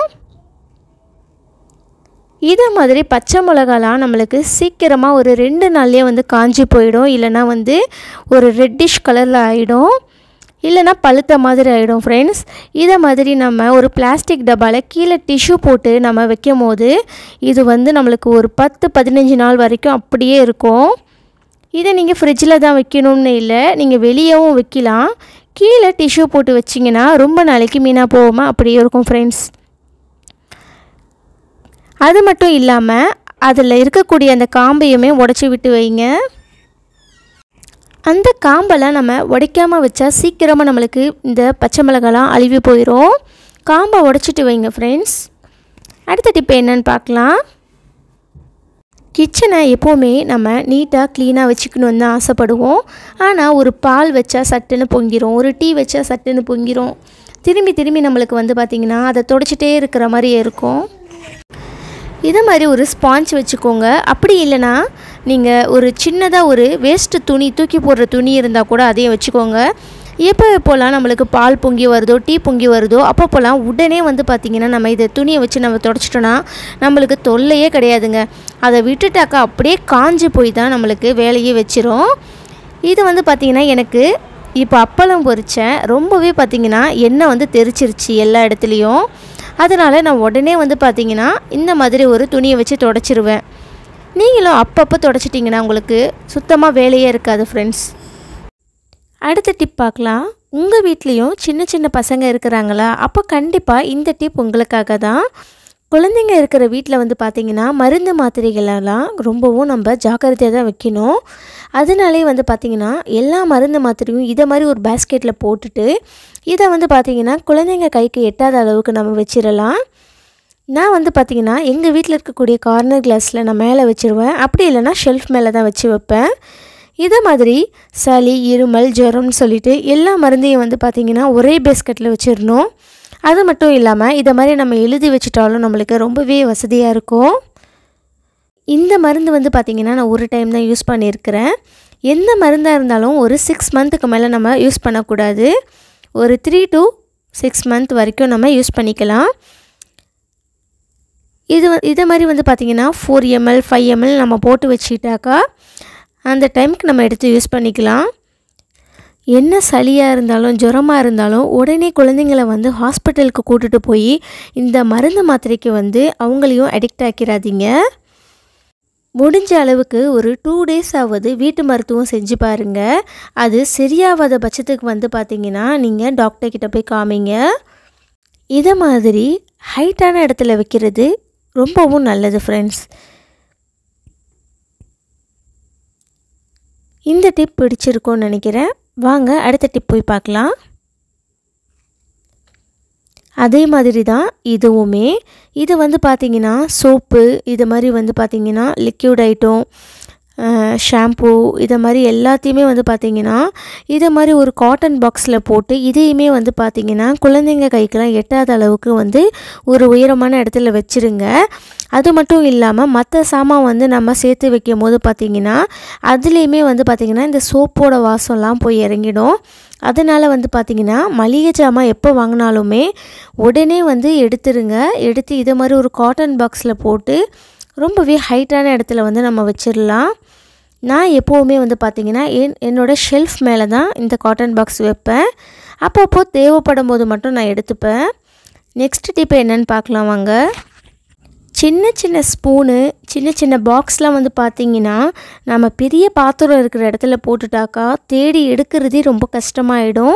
இதை மாதிரி பச்சை மிளகாலாம் நம்மளுக்கு சீக்கிரமாக ஒரு ரெண்டு நாள்லேயே வந்து காஞ்சி போயிடும் இல்லைனா வந்து ஒரு ரெட்டிஷ் கலரில் ஆகிடும் இல்லைனா பழுத்த மாதிரி ஆகிடும் ஃப்ரெண்ட்ஸ் இதை மாதிரி நம்ம ஒரு பிளாஸ்டிக் டப்பாவில் கீழே டிஷ்யூ போட்டு நம்ம வைக்கும் போது இது வந்து நம்மளுக்கு ஒரு பத்து பதினஞ்சு நாள் வரைக்கும் அப்படியே இருக்கும் இதை நீங்கள் ஃப்ரிட்ஜில் தான் வைக்கணும்னு இல்லை நீங்கள் வெளியேவும் வைக்கலாம் கீழே டிஷ்யூ போட்டு வச்சிங்கன்னா ரொம்ப நாளைக்கு மீனாக போகாமல் அப்படியே இருக்கும் ஃப்ரெண்ட்ஸ் அது மட்டும் இல்லாமல் அதில் இருக்கக்கூடிய அந்த காம்பையுமே உடச்சி விட்டு வைங்க அந்த காம்பெல்லாம் நம்ம உடைக்காமல் வச்சா சீக்கிரமாக நம்மளுக்கு இந்த பச்சை மிளகாலாம் அழுவி போயிடும் காம்பை உடச்சிட்டு வைங்க ஃப்ரெண்ட்ஸ் அடுத்த டிப் என்னன்னு பார்க்கலாம் கிச்சனை எப்போவுமே நம்ம நீட்டாக க்ளீனாக வச்சுக்கணுன்னு தான் ஆசைப்படுவோம் ஆனால் ஒரு பால் வச்சா சட்டுன்னு பொங்கிடும் ஒரு டீ வச்சா சட்டுன்னு பொங்கிரும் திரும்பி திரும்பி நம்மளுக்கு வந்து பார்த்திங்கன்னா அதை தொடச்சிட்டே இருக்கிற மாதிரியே இருக்கும் இதை மாதிரி ஒரு ஸ்பாஞ்ச் வச்சுக்கோங்க அப்படி இல்லைனா நீங்கள் ஒரு சின்னதாக ஒரு வேஸ்ட்டு துணி தூக்கி போடுற துணி இருந்தால் கூட அதையும் வச்சுக்கோங்க எப்போ எப்போலாம் நம்மளுக்கு பால் பொங்கி வருதோ டீ பொங்கி வருதோ அப்பப்போலாம் உடனே வந்து பார்த்திங்கன்னா நம்ம இதை துணியை வச்சு நம்ம தொடச்சிட்டோன்னா நம்மளுக்கு தொல்லையே கிடையாதுங்க அதை விட்டுட்டாக்கா அப்படியே காஞ்சி போய் தான் நம்மளுக்கு வேலையே வச்சிரும் இது வந்து பார்த்திங்கன்னா எனக்கு இப்போ அப்பளம் பொறித்தேன் ரொம்பவே பார்த்திங்கன்னா எண்ணெய் வந்து தெரிச்சிருச்சு எல்லா இடத்துலையும் அதனால் நான் உடனே வந்து பார்த்திங்கன்னா இந்த மாதிரி ஒரு துணியை வச்சு தொடச்சிருவேன் நீங்களும் அப்பப்போ தொடச்சிட்டிங்கன்னா உங்களுக்கு சுத்தமாக வேலையே இருக்காது ஃப்ரெண்ட்ஸ் அடுத்த டிப் பார்க்கலாம் உங்கள் வீட்லேயும் சின்ன சின்ன பசங்க இருக்கிறாங்களா அப்போ கண்டிப்பாக இந்த டிப் உங்களுக்காக தான் குழந்தைங்க இருக்கிற வீட்டில் வந்து பார்த்திங்கன்னா மருந்து மாத்திரைகளெல்லாம் ரொம்பவும் நம்ம ஜாக்கிரதையாக தான் வைக்கணும் அதனாலே வந்து பார்த்திங்கன்னா எல்லா மருந்து மாத்திரையும் இதை மாதிரி ஒரு பேஸ்கெட்டில் போட்டுட்டு இதை வந்து பார்த்திங்கன்னா குழந்தைங்க கைக்கு எட்டாத அளவுக்கு நம்ம வச்சிடலாம் நான் வந்து பார்த்திங்கன்னா எங்கள் வீட்டில் இருக்கக்கூடிய கார்னர் கிளாஸில் நான் மேலே வச்சுருவேன் அப்படி இல்லைனா ஷெல்ஃப் மேலே தான் வச்சு வைப்பேன் இதை மாதிரி சளி இருமல் ஜுரம்னு சொல்லிவிட்டு எல்லா மருந்தையும் வந்து பார்த்திங்கன்னா ஒரே பேஸ்கெட்டில் வச்சிடணும் அது மட்டும் இல்லாமல் இதை மாதிரி நம்ம எழுதி வச்சிட்டாலும் நம்மளுக்கு ரொம்பவே வசதியாக இருக்கும் இந்த மருந்து வந்து பார்த்திங்கன்னா நான் ஒரு டைம் தான் யூஸ் பண்ணியிருக்கிறேன் எந்த மருந்தாக இருந்தாலும் ஒரு சிக்ஸ் மந்த்துக்கு மேலே நம்ம யூஸ் பண்ணக்கூடாது ஒரு த்ரீ டு சிக்ஸ் மந்த் வரைக்கும் நம்ம யூஸ் பண்ணிக்கலாம் இது இதை மாதிரி வந்து பார்த்திங்கன்னா ஃபோர் எம்எல் ஃபைவ் எம்எல் நம்ம போட்டு வச்சுட்டாக்கா அந்த டைமுக்கு நம்ம எடுத்து யூஸ் பண்ணிக்கலாம் என்ன சளியாக இருந்தாலும் ஜுரமாக இருந்தாலும் உடனே குழந்தைங்களை வந்து ஹாஸ்பிட்டலுக்கு கூட்டிகிட்டு போய் இந்த மருந்து மாத்திரைக்கு வந்து அவங்களையும் அடிக்ட் ஆக்கிறாதீங்க முடிஞ்ச அளவுக்கு ஒரு டூ டேஸ் வீட்டு மருத்துவம் செஞ்சு பாருங்கள் அது சரியாகாத பட்சத்துக்கு வந்து பார்த்திங்கன்னா நீங்கள் டாக்டர்கிட்ட போய் காமிங்க இதை மாதிரி ஹைட்டான இடத்துல வைக்கிறது ரொம்பவும் நல்லது ஃப்ரெண்ட்ஸ் இந்த டிப் பிடிச்சிருக்கோன்னு நினைக்கிறேன் வாங்க அடுத்த டிப் போய் பார்க்கலாம் அதே மாதிரி தான் இதுவுமே இது வந்து பார்த்திங்கன்னா சோப்பு இது மாதிரி வந்து பார்த்திங்கன்னா லிக்யூட் ஐட்டம் ஷாம்பூ இதை மாதிரி எல்லாத்தையுமே வந்து பார்த்திங்கன்னா இதை மாதிரி ஒரு காட்டன் பாக்ஸில் போட்டு இதையுமே வந்து பார்த்திங்கன்னா குழந்தைங்க கைக்கெலாம் எட்டாத அளவுக்கு வந்து ஒரு உயரமான இடத்துல வச்சுருங்க அது மட்டும் இல்லாமல் மற்ற சாமான் வந்து நம்ம சேர்த்து வைக்கும் போது பார்த்திங்கன்னா அதுலேயுமே வந்து பார்த்திங்கன்னா இந்த சோப்போட வாசம்லாம் போய் இறங்கிடும் அதனால் வந்து பார்த்திங்கன்னா மளிகை சாமான் எப்போ வாங்கினாலுமே உடனே வந்து எடுத்துருங்க எடுத்து இதை மாதிரி ஒரு காட்டன் பாக்ஸில் போட்டு ரொம்பவே ஹைட்டான இடத்துல வந்து நம்ம வச்சிடலாம் நான் எப்போவுமே வந்து பார்த்திங்கன்னா என் என்னோடய ஷெல்ஃப் மேலே தான் இந்த காட்டன் பாக்ஸ் வைப்பேன் அப்பப்போ தேவைப்படும் போது மட்டும் நான் எடுத்துப்பேன் நெக்ஸ்ட் டிப் என்னென்னு பார்க்கலாம் வாங்க சின்ன சின்ன ஸ்பூனு சின்ன சின்ன பாக்ஸ்லாம் வந்து பார்த்திங்கன்னா நம்ம பெரிய பாத்திரம் இருக்கிற இடத்துல போட்டுட்டாக்கா தேடி எடுக்கிறதே ரொம்ப கஷ்டமாயிடும்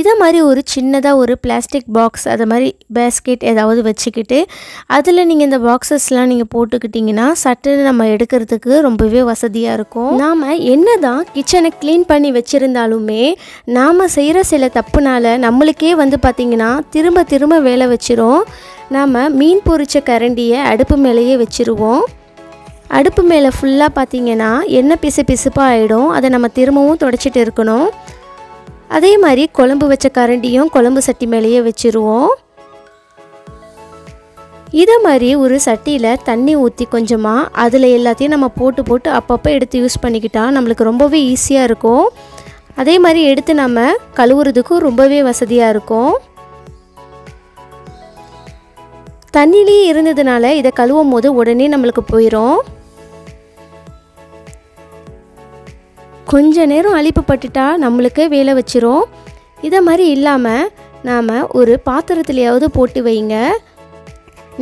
இதை மாதிரி ஒரு சின்னதாக ஒரு பிளாஸ்டிக் பாக்ஸ் அது மாதிரி பேஸ்கெட் ஏதாவது வச்சுக்கிட்டு அதில் நீங்கள் இந்த பாக்ஸஸ்லாம் நீங்கள் போட்டுக்கிட்டிங்கன்னா சட்டுன்னு நம்ம எடுக்கிறதுக்கு ரொம்பவே வசதியாக இருக்கும் நாம் என்ன தான் கிச்சனை க்ளீன் பண்ணி வச்சுருந்தாலுமே நாம் செய்கிற சில தப்புனால் நம்மளுக்கே வந்து பார்த்திங்கன்னா திரும்ப திரும்ப வேலை வச்சிரும் நாம் மீன் பொரிச்ச கரண்டியை அடுப்பு மேலேயே வச்சுருவோம் அடுப்பு மேலே ஃபுல்லாக பார்த்திங்கன்னா எண்ணெய் பிசு பிசுப்பாக ஆகிடும் அதை நம்ம திரும்பவும் தொடச்சிட்டு இருக்கணும் அதே மாதிரி குழம்பு வச்ச கரண்டியும் குழம்பு சட்டி மேலேயே வச்சுருவோம் இதை மாதிரி ஒரு சட்டியில் தண்ணி ஊற்றி கொஞ்சமாக அதில் எல்லாத்தையும் நம்ம போட்டு போட்டு அப்பப்போ எடுத்து யூஸ் பண்ணிக்கிட்டால் நம்மளுக்கு ரொம்பவே ஈஸியாக இருக்கும் அதே மாதிரி எடுத்து நம்ம கழுவுறதுக்கும் ரொம்பவே வசதியாக இருக்கும் தண்ணிலேயே இருந்ததுனால இதை கழுவும் போது உடனே நம்மளுக்கு போயிடும் கொஞ்ச நேரம் அழிப்பு பட்டுட்டா நம்மளுக்கு வேலை வச்சிரும் இதை மாதிரி இல்லாமல் நாம் ஒரு பாத்திரத்துலையாவது போட்டு வைங்க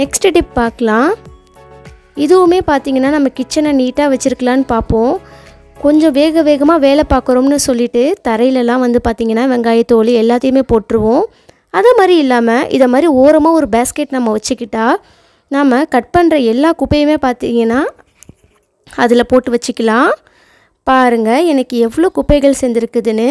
நெக்ஸ்ட் டிப் பார்க்கலாம் இதுவுமே பார்த்திங்கன்னா நம்ம கிச்சனை நீட்டாக வச்சுருக்கலான்னு பார்ப்போம் கொஞ்சம் வேக வேகமாக வேலை பார்க்குறோம்னு சொல்லிவிட்டு தரையிலலாம் வந்து பார்த்திங்கன்னா வெங்காயத்தோல் எல்லாத்தையுமே போட்டுருவோம் அதே மாதிரி இல்லாமல் இதை மாதிரி ஓரமாக ஒரு பேஸ்கெட் நம்ம வச்சுக்கிட்டா நாம் கட் பண்ணுற எல்லா குப்பையுமே பார்த்தீங்கன்னா அதில் போட்டு வச்சுக்கலாம் பாருங்கள் எனக்கு எவ்வளோ குப்பைகள் சேர்ந்துருக்குதுன்னு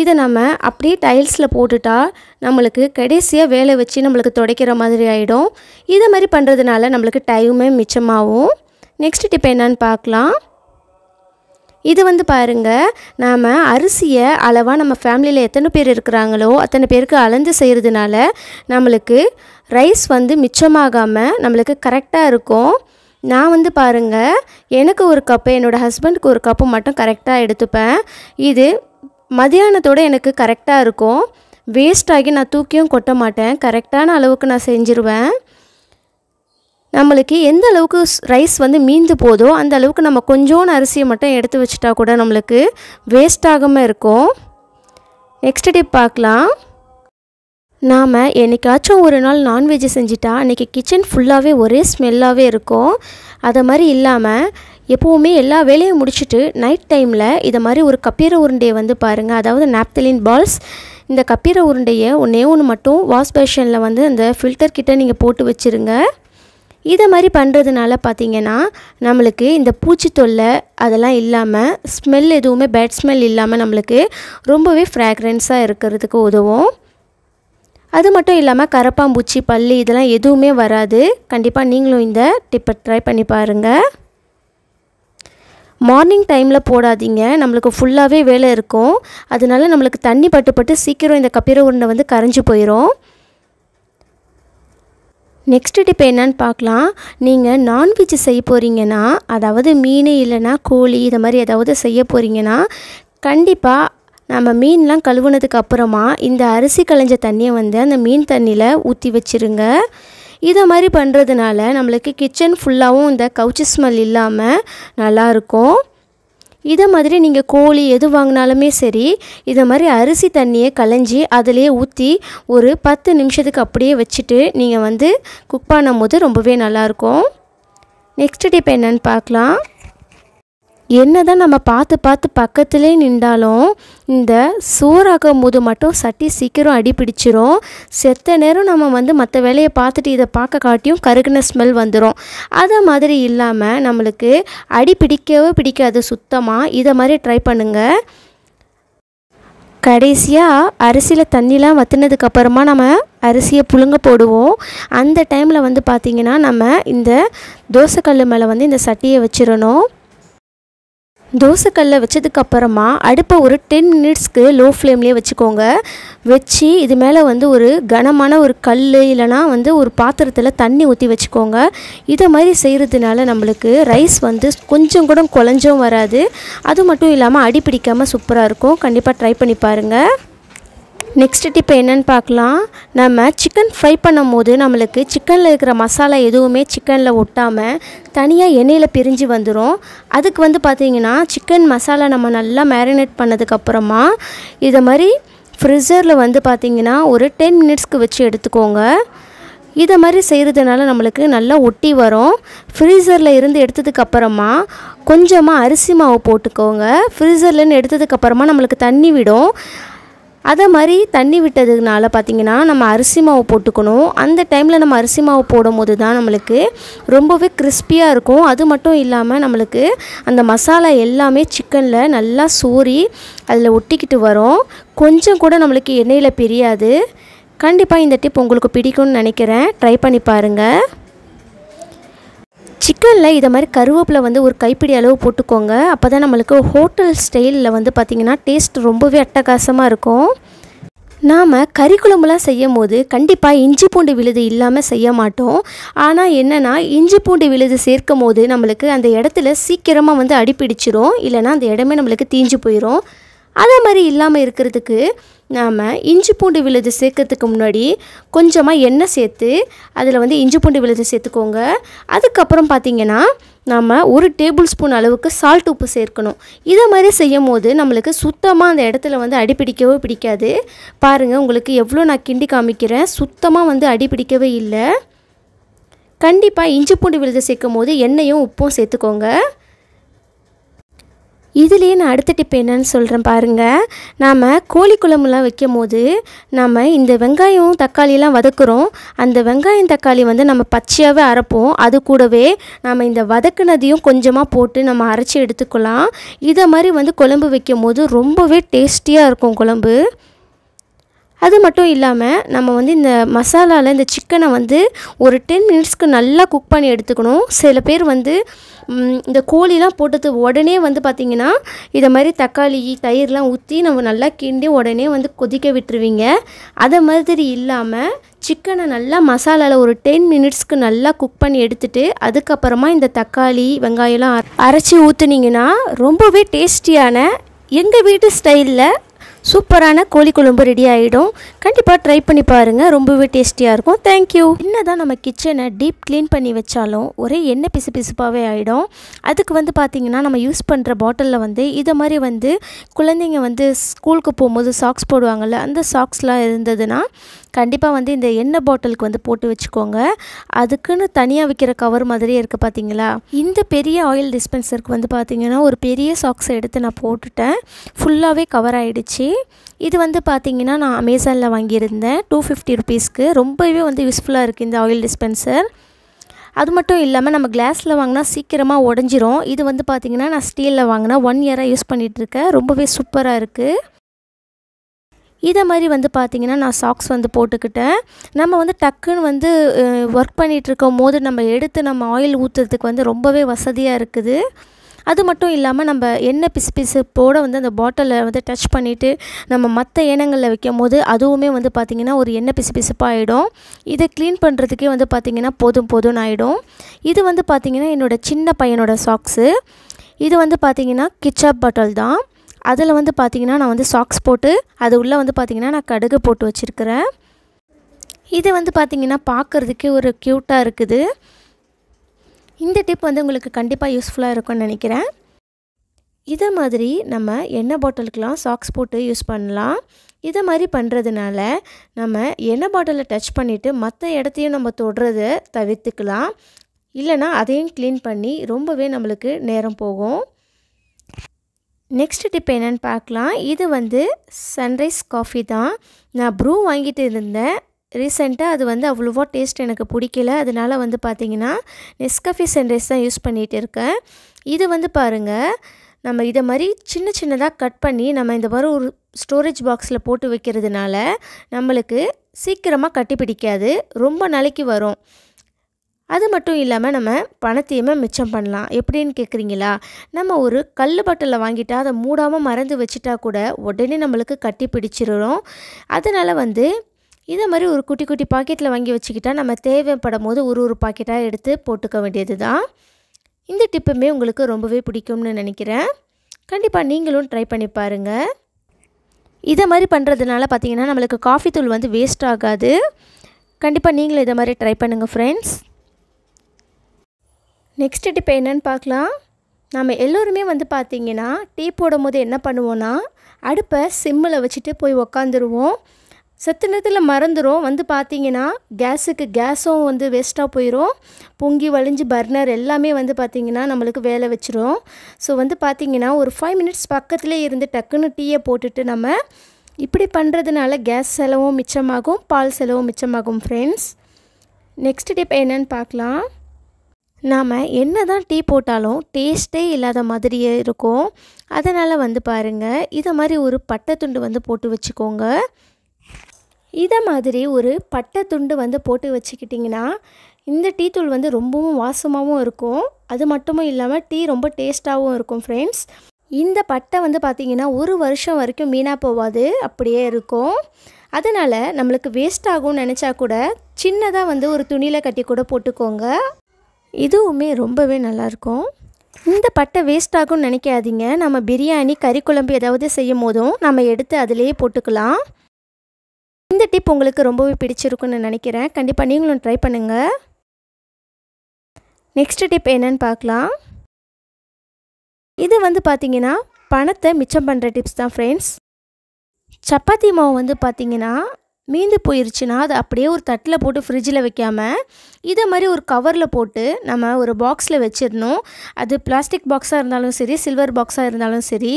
இதை நம்ம அப்படியே டைல்ஸில் போட்டுட்டா நம்மளுக்கு கடைசியாக வேலை வச்சு நம்மளுக்கு துடைக்கிற மாதிரி ஆகிடும் இதை மாதிரி பண்ணுறதுனால நம்மளுக்கு டைமுமே மிச்சமாகும் நெக்ஸ்ட் டிப் என்னன்னு பார்க்கலாம் இது வந்து பாருங்கள் நாம் அரிசியை அளவாக நம்ம ஃபேமிலியில் எத்தனை பேர் இருக்கிறாங்களோ அத்தனை பேருக்கு அலைஞ்சு செய்கிறதுனால நம்மளுக்கு ரைஸ் வந்து மிச்சமாகாமல் நம்மளுக்கு கரெக்டாக இருக்கும் நான் வந்து பாருங்கள் எனக்கு ஒரு கப்பு என்னோடய ஹஸ்பண்டுக்கு ஒரு கப்பு மட்டும் கரெக்டாக எடுத்துப்பேன் இது மதியானத்தோடு எனக்கு கரெக்டாக இருக்கும் வேஸ்ட் ஆகி நான் தூக்கியும் கொட்ட மாட்டேன் கரெக்டான அளவுக்கு நான் செஞ்சிருவேன் நம்மளுக்கு எந்த அளவுக்கு ரைஸ் வந்து மீந்து போதோ அந்த அளவுக்கு நம்ம கொஞ்சோன்னு அரிசியை மட்டும் எடுத்து வச்சுட்டா கூட நம்மளுக்கு வேஸ்ட் ஆகாமல் இருக்கும் நெக்ஸ்ட் டிப் பார்க்கலாம் நாம் என்றைக்காச்சும் ஒரு நாள் நான்வெஜ் செஞ்சுட்டா அன்றைக்கி கிச்சன் ஃபுல்லாகவே ஒரே ஸ்மெல்லாகவே இருக்கும் அதை மாதிரி இல்லாமல் எப்போவுமே எல்லா வேலையும் முடிச்சுட்டு நைட் டைமில் இதை மாதிரி ஒரு கப்பீர உருண்டையை வந்து பாருங்கள் அதாவது நாப்தலின் பால்ஸ் இந்த கப்பீர உருண்டையை ஒன்றே ஒன்று மட்டும் வாஷ் பேஷனில் வந்து அந்த ஃபில்டர் கிட்டே நீங்கள் போட்டு வச்சுருங்க இதை மாதிரி பண்ணுறதுனால பார்த்திங்கன்னா நம்மளுக்கு இந்த பூச்சி தொல்லை அதெல்லாம் இல்லாமல் ஸ்மெல் எதுவுமே பேட் ஸ்மெல் இல்லாமல் நம்மளுக்கு ரொம்பவே ஃப்ராக்ரன்ஸாக இருக்கிறதுக்கு உதவும் அது மட்டும் இல்லாமல் கரப்பாம்பூச்சி பல்லி இதெல்லாம் எதுவுமே வராது கண்டிப்பாக நீங்களும் இந்த டிப்பை ட்ரை பண்ணி பாருங்கள் மார்னிங் டைமில் போடாதீங்க நம்மளுக்கு ஃபுல்லாகவே வேலை இருக்கும் அதனால நம்மளுக்கு தண்ணி பட்டு பட்டு சீக்கிரம் இந்த கப்பீர உருண்டை வந்து கரைஞ்சி போயிடும் நெக்ஸ்ட் டிப் என்னன்னு பார்க்கலாம் நீங்கள் நான்வெஜ் செய்ய போகிறீங்கன்னா அதாவது மீன் இல்லைன்னா கோழி இது மாதிரி ஏதாவது செய்ய போகிறீங்கன்னா கண்டிப்பாக நம்ம மீன்லாம் கழுவுனதுக்கு அப்புறமா இந்த அரிசி களைஞ்ச தண்ணியை வந்து அந்த மீன் தண்ணியில் ஊற்றி வச்சுருங்க இதை மாதிரி பண்ணுறதுனால நம்மளுக்கு கிச்சன் ஃபுல்லாகவும் இந்த கவுச்சி ஸ்மெல் இல்லாமல் நல்லாயிருக்கும் இதை மாதிரி நீங்கள் கோழி எது வாங்கினாலுமே சரி இதை மாதிரி அரிசி தண்ணியை கலைஞ்சி அதிலேயே ஊற்றி ஒரு பத்து நிமிஷத்துக்கு அப்படியே வச்சுட்டு நீங்கள் வந்து குக் பண்ணும் போது ரொம்பவே நல்லாயிருக்கும் நெக்ஸ்ட் டிப் என்னென்னு பார்க்கலாம் என்னதான் நம்ம பார்த்து பார்த்து பக்கத்துலேயே நின்றாலும் இந்த சோறாக்கும் போது மட்டும் சட்டி சீக்கிரம் அடிப்பிடிச்சிரும் செத்த நேரம் நம்ம வந்து மற்ற வேலையை பார்த்துட்டு இதை பார்க்க காட்டியும் கருகுன ஸ்மெல் வந்துடும் அதை மாதிரி இல்லாமல் நம்மளுக்கு அடி பிடிக்கவே பிடிக்காது சுத்தமாக இதை மாதிரி ட்ரை பண்ணுங்கள் கடைசியாக அரிசியில் தண்ணிலாம் வற்றினதுக்கப்புறமா நம்ம அரிசியை புழுங்க போடுவோம் அந்த டைமில் வந்து பார்த்திங்கன்னா நம்ம இந்த தோசைக்கல் மேலே வந்து இந்த சட்டியை வச்சிடணும் தோசைக்கல்ல வச்சதுக்கப்புறமா அடுப்பை ஒரு டென் மினிட்ஸ்க்கு லோ ஃப்ளேம்லேயே வச்சுக்கோங்க வச்சு இது மேலே வந்து ஒரு கனமான ஒரு கல் இல்லைனா வந்து ஒரு பாத்திரத்தில் தண்ணி ஊற்றி வச்சுக்கோங்க இதை மாதிரி செய்கிறதுனால நம்மளுக்கு ரைஸ் வந்து கொஞ்சம் கூட குழஞ்சும் வராது அது மட்டும் இல்லாமல் அடி பிடிக்காமல் சூப்பராக இருக்கும் கண்டிப்பாக ட்ரை பண்ணி பாருங்கள் நெக்ஸ்ட் டிப் என்னென்னு பார்க்கலாம் நம்ம சிக்கன் ஃப்ரை பண்ணும் போது நம்மளுக்கு சிக்கனில் இருக்கிற மசாலா எதுவுமே சிக்கனில் ஒட்டாமல் தனியாக எண்ணெயில் பிரிஞ்சு வந்துடும் அதுக்கு வந்து பார்த்திங்கன்னா சிக்கன் மசாலா நம்ம நல்லா மேரினேட் பண்ணதுக்கப்புறமா இதை மாதிரி ஃப்ரிட்ஜரில் வந்து பார்த்திங்கன்னா ஒரு டென் மினிட்ஸ்க்கு வச்சு எடுத்துக்கோங்க இதை மாதிரி செய்கிறதுனால நம்மளுக்கு நல்லா ஒட்டி வரும் ஃப்ரீசரில் இருந்து எடுத்ததுக்கப்புறமா கொஞ்சமாக அரிசி மாவு போட்டுக்கோங்க ஃப்ரீசர்லேருந்து எடுத்ததுக்கப்புறமா நம்மளுக்கு தண்ணி விடும் அதே மாதிரி தண்ணி விட்டதுனால பார்த்திங்கன்னா நம்ம அரிசி மாவு போட்டுக்கணும் அந்த டைமில் நம்ம அரிசி மாவு போடும் போது தான் நம்மளுக்கு ரொம்பவே கிறிஸ்பியாக இருக்கும் அது மட்டும் இல்லாமல் நம்மளுக்கு அந்த மசாலா எல்லாமே சிக்கனில் நல்லா சூறி அதில் ஒட்டிக்கிட்டு வரும் கொஞ்சம் கூட நம்மளுக்கு எண்ணெயில் பிரியாது கண்டிப்பாக இந்த டிப் உங்களுக்கு பிடிக்கும்னு நினைக்கிறேன் ட்ரை பண்ணி பாருங்கள் சிக்கனில் இதை மாதிரி கருவேப்பிலை வந்து ஒரு கைப்பிடி அளவு போட்டுக்கோங்க அப்போ தான் நம்மளுக்கு ஹோட்டல் ஸ்டைலில் வந்து பார்த்திங்கன்னா டேஸ்ட் ரொம்பவே அட்டகாசமாக இருக்கும் நாம் கறி குழம்புலாம் செய்யும் போது கண்டிப்பாக இஞ்சி பூண்டு விழுது இல்லாமல் செய்ய மாட்டோம் ஆனால் என்னென்னா இஞ்சி பூண்டு விழுது சேர்க்கும் போது நம்மளுக்கு அந்த இடத்துல சீக்கிரமாக வந்து அடிப்பிடிச்சிரும் இல்லைனா அந்த இடமே நம்மளுக்கு தீஞ்சு போயிடும் அதே மாதிரி இல்லாமல் இருக்கிறதுக்கு நாம் இஞ்சி பூண்டு விழுது சேர்க்கறதுக்கு முன்னாடி கொஞ்சமாக எண்ணெய் சேர்த்து அதில் வந்து இஞ்சி பூண்டு விழுது சேர்த்துக்கோங்க அதுக்கப்புறம் பார்த்திங்கன்னா நாம் ஒரு டேபிள் ஸ்பூன் அளவுக்கு சால்ட் உப்பு சேர்க்கணும் இதை மாதிரி செய்யும் போது நம்மளுக்கு சுத்தமாக அந்த இடத்துல வந்து அடிப்பிடிக்கவே பிடிக்காது பாருங்கள் உங்களுக்கு எவ்வளோ நான் கிண்டி காமிக்கிறேன் சுத்தமாக வந்து அடிப்பிடிக்கவே இல்லை கண்டிப்பாக இஞ்சி பூண்டு விழுது சேர்க்கும் போது எண்ணெயும் உப்பும் சேர்த்துக்கோங்க இதுலேயே நான் அடுத்த டிப் என்னன்னு சொல்கிறேன் பாருங்கள் நாம் கோழி குழம்புலாம் வைக்கும் போது நம்ம இந்த வெங்காயம் தக்காளியெலாம் வதக்குறோம் அந்த வெங்காயம் தக்காளி வந்து நம்ம பச்சையாகவே அரைப்போம் அது கூடவே நம்ம இந்த வதக்குனதையும் கொஞ்சமாக போட்டு நம்ம அரைச்சி எடுத்துக்கலாம் இதை மாதிரி வந்து குழம்பு வைக்கும் போது ரொம்பவே டேஸ்டியாக இருக்கும் குழம்பு அது மட்டும் இல்லாமல் நம்ம வந்து இந்த மசாலாவில் இந்த சிக்கனை வந்து ஒரு டென் மினிட்ஸ்க்கு நல்லா குக் பண்ணி எடுத்துக்கணும் சில பேர் வந்து இந்த கோழிலாம் போட்டது உடனே வந்து பார்த்திங்கன்னா இதை மாதிரி தக்காளி தயிர்லாம் ஊற்றி நம்ம நல்லா கிண்டி உடனே வந்து கொதிக்க விட்டுருவீங்க அதை மாதிரி இல்லாமல் சிக்கனை நல்லா மசாலாவில் ஒரு டென் மினிட்ஸ்க்கு நல்லா குக் பண்ணி எடுத்துகிட்டு அதுக்கப்புறமா இந்த தக்காளி வெங்காயம்லாம் அரைச்சி ஊற்றுனீங்கன்னா ரொம்பவே டேஸ்டியான எங்கள் வீட்டு ஸ்டைலில் சூப்பரான கோழி குழம்பு ரெடி ஆகிடும் கண்டிப்பாக ட்ரை பண்ணி பாருங்கள் ரொம்பவே டேஸ்டியாக இருக்கும் தேங்க்யூ என்ன தான் நம்ம கிச்சனை டீப் க்ளீன் பண்ணி வச்சாலும் ஒரே எண்ணெய் பிசு பிசுப்பாகவே ஆகிடும் அதுக்கு வந்து பார்த்திங்கன்னா நம்ம யூஸ் பண்ணுற பாட்டிலில் வந்து இதை மாதிரி வந்து குழந்தைங்க வந்து ஸ்கூலுக்கு போகும்போது சாக்ஸ் போடுவாங்கள்ல அந்த சாக்ஸ்லாம் இருந்ததுன்னா கண்டிப்பாக வந்து இந்த எண்ணெய் பாட்டிலுக்கு வந்து போட்டு வச்சுக்கோங்க அதுக்குன்னு தனியாக விற்கிற கவர் மாதிரியே இருக்குது பார்த்தீங்களா இந்த பெரிய ஆயில் டிஸ்பென்சருக்கு வந்து பார்த்திங்கன்னா ஒரு பெரிய சாக்ஸை எடுத்து நான் போட்டுட்டேன் ஃபுல்லாகவே கவர் ஆகிடுச்சு இது வந்து பார்த்திங்கன்னா நான் அமேசானில் வாங்கியிருந்தேன் டூ ஃபிஃப்டி ருபீஸ்க்கு ரொம்பவே வந்து யூஸ்ஃபுல்லாக இருக்குது இந்த ஆயில் டிஸ்பென்சர் அது மட்டும் இல்லாமல் நம்ம கிளாஸில் வாங்கினா சீக்கிரமாக உடஞ்சிரும் இது வந்து பார்த்திங்கன்னா நான் ஸ்டீலில் வாங்கினா ஒன் இயராக யூஸ் பண்ணிகிட்ருக்கேன் ரொம்பவே சூப்பராக இருக்குது இதை மாதிரி வந்து பார்த்திங்கன்னா நான் சாக்ஸ் வந்து போட்டுக்கிட்டேன் நம்ம வந்து டக்குன்னு வந்து ஒர்க் பண்ணிகிட்ருக்கும் போது நம்ம எடுத்து நம்ம ஆயில் ஊற்றுறதுக்கு வந்து ரொம்பவே வசதியாக இருக்குது அது மட்டும் இல்லாமல் நம்ம எண்ணெய் பிசு போட வந்து அந்த பாட்டிலை வந்து டச் பண்ணிவிட்டு நம்ம மற்ற ஏனங்களில் வைக்கும் போது அதுவுமே வந்து பார்த்திங்கன்னா ஒரு எண்ணெய் பிசு பிசுப்பாக ஆகிடும் இதை க்ளீன் பண்ணுறதுக்கே வந்து பார்த்திங்கன்னா போதும் போதும் ஆகிடும் இது வந்து பார்த்திங்கன்னா என்னோடய சின்ன பையனோட சாக்ஸு இது வந்து பார்த்திங்கன்னா கிச்சப் பாட்டில் தான் அதில் வந்து பார்த்திங்கன்னா நான் வந்து சாக்ஸ் போட்டு அது உள்ளே வந்து பார்த்திங்கன்னா நான் கடுகு போட்டு வச்சுருக்கிறேன் இது வந்து பார்த்திங்கன்னா பார்க்குறதுக்கே ஒரு க்யூட்டாக இருக்குது இந்த டிப் வந்து உங்களுக்கு கண்டிப்பாக யூஸ்ஃபுல்லாக இருக்கும்னு நினைக்கிறேன் இதை மாதிரி நம்ம எண்ணெய் பாட்டிலுக்கெலாம் சாக்ஸ் போட்டு யூஸ் பண்ணலாம் இதை மாதிரி பண்ணுறதுனால நம்ம எண்ணெய் பாட்டிலை டச் பண்ணிவிட்டு மற்ற இடத்தையும் நம்ம தொடுறத தவிர்த்துக்கலாம் இல்லைனா அதையும் க்ளீன் பண்ணி ரொம்பவே நம்மளுக்கு நேரம் போகும் நெக்ஸ்ட் டிப் என்னென்னு பார்க்கலாம் இது வந்து சன்ரைஸ் காஃபி தான் நான் ப்ரூ வாங்கிட்டு இருந்தேன் ரீசெண்டாக அது வந்து அவ்வளோவா டேஸ்ட் எனக்கு பிடிக்கல அதனால் வந்து பார்த்திங்கன்னா நெஸ்கஃபி சன்ரைஸ் தான் யூஸ் பண்ணிகிட்டு இருக்கேன் இது வந்து பாருங்கள் நம்ம இதை மாதிரி சின்ன சின்னதாக கட் பண்ணி நம்ம இந்த மாதிரி ஒரு ஸ்டோரேஜ் பாக்ஸில் போட்டு வைக்கிறதுனால நம்மளுக்கு சீக்கிரமாக கட்டி பிடிக்காது ரொம்ப நாளைக்கு வரும் அது மட்டும் இல்லாமல் நம்ம பணத்தையுமே மிச்சம் பண்ணலாம் எப்படின்னு கேட்குறீங்களா நம்ம ஒரு கல் பட்டில் வாங்கிட்டால் அதை மூடாமல் மறந்து வச்சுட்டா கூட உடனே நம்மளுக்கு கட்டி பிடிச்சிடும் அதனால் வந்து இதை மாதிரி ஒரு குட்டி குட்டி பாக்கெட்டில் வாங்கி வச்சுக்கிட்டால் நம்ம தேவைப்படும் போது ஒரு ஒரு பாக்கெட்டாக எடுத்து போட்டுக்க வேண்டியது தான் இந்த டிப்புமே உங்களுக்கு ரொம்பவே பிடிக்கும்னு நினைக்கிறேன் கண்டிப்பாக நீங்களும் ட்ரை பண்ணி பாருங்கள் இதை மாதிரி பண்ணுறதுனால பார்த்திங்கன்னா நம்மளுக்கு காஃபி தூள் வந்து வேஸ்ட் ஆகாது கண்டிப்பாக நீங்களும் இதை மாதிரி ட்ரை பண்ணுங்கள் ஃப்ரெண்ட்ஸ் நெக்ஸ்ட் டிப் என்னென்னு பார்க்கலாம் நம்ம எல்லோருமே வந்து பார்த்திங்கன்னா டீ போடும் போது என்ன பண்ணுவோன்னா அடுப்பை சிம்மில் வச்சுட்டு போய் உக்காந்துருவோம் செத்து நேரத்தில் மறந்துடும் வந்து பார்த்திங்கன்னா கேஸுக்கு கேஸும் வந்து வேஸ்ட்டாக போயிடும் பொங்கி வழிஞ்சு பர்னர் எல்லாமே வந்து பார்த்திங்கன்னா நம்மளுக்கு வேலை வச்சிரும் ஸோ வந்து பார்த்திங்கன்னா ஒரு ஃபைவ் மினிட்ஸ் பக்கத்துலேயே இருந்து டக்குன்னு டீயை போட்டுட்டு நம்ம இப்படி பண்ணுறதுனால கேஸ் செலவும் மிச்சமாகும் பால் செலவும் மிச்சமாகும் ஃப்ரெண்ட்ஸ் நெக்ஸ்ட் டிப் என்னென்னு பார்க்கலாம் நாம் என்ன தான் டீ போட்டாலும் டேஸ்ட்டே இல்லாத மாதிரியே இருக்கும் அதனால் வந்து பாருங்கள் இதை மாதிரி ஒரு பட்டை துண்டு வந்து போட்டு வச்சுக்கோங்க இதை மாதிரி ஒரு பட்டை துண்டு வந்து போட்டு வச்சுக்கிட்டிங்கன்னா இந்த டீ தூள் வந்து ரொம்பவும் வாசமாகவும் இருக்கும் அது மட்டும் இல்லாமல் டீ ரொம்ப டேஸ்ட்டாகவும் இருக்கும் ஃப்ரெண்ட்ஸ் இந்த பட்டை வந்து பார்த்திங்கன்னா ஒரு வருஷம் வரைக்கும் வீணாக போகாது அப்படியே இருக்கும் அதனால் நம்மளுக்கு வேஸ்ட் ஆகும்னு நினச்சா கூட சின்னதாக வந்து ஒரு துணியில் கட்டி கூட போட்டுக்கோங்க இதுவுமே ரொம்பவே நல்லாயிருக்கும் இந்த பட்டை வேஸ்ட் ஆகும்னு நினைக்காதீங்க நம்ம பிரியாணி கறி குழம்பு ஏதாவது செய்யும் போதும் நம்ம எடுத்து அதிலேயே போட்டுக்கலாம் இந்த டிப் உங்களுக்கு ரொம்பவே பிடிச்சிருக்குன்னு நினைக்கிறேன் கண்டிப்பாக நீங்களும் ட்ரை பண்ணுங்கள் நெக்ஸ்ட் டிப் என்னன்னு பார்க்கலாம் இது வந்து பார்த்திங்கன்னா பணத்தை மிச்சம் பண்ணுற டிப்ஸ் தான் ஃப்ரெண்ட்ஸ் சப்பாத்தி மாவு வந்து பார்த்திங்கன்னா மீந்து போயிருச்சுன்னா அதை அப்படியே ஒரு தட்டில் போட்டு ஃப்ரிட்ஜில் வைக்காமல் இதை மாதிரி ஒரு கவரில் போட்டு நம்ம ஒரு பாக்ஸில் வச்சிடணும் அது பிளாஸ்டிக் பாக்ஸாக இருந்தாலும் சரி சில்வர் பாக்ஸாக இருந்தாலும் சரி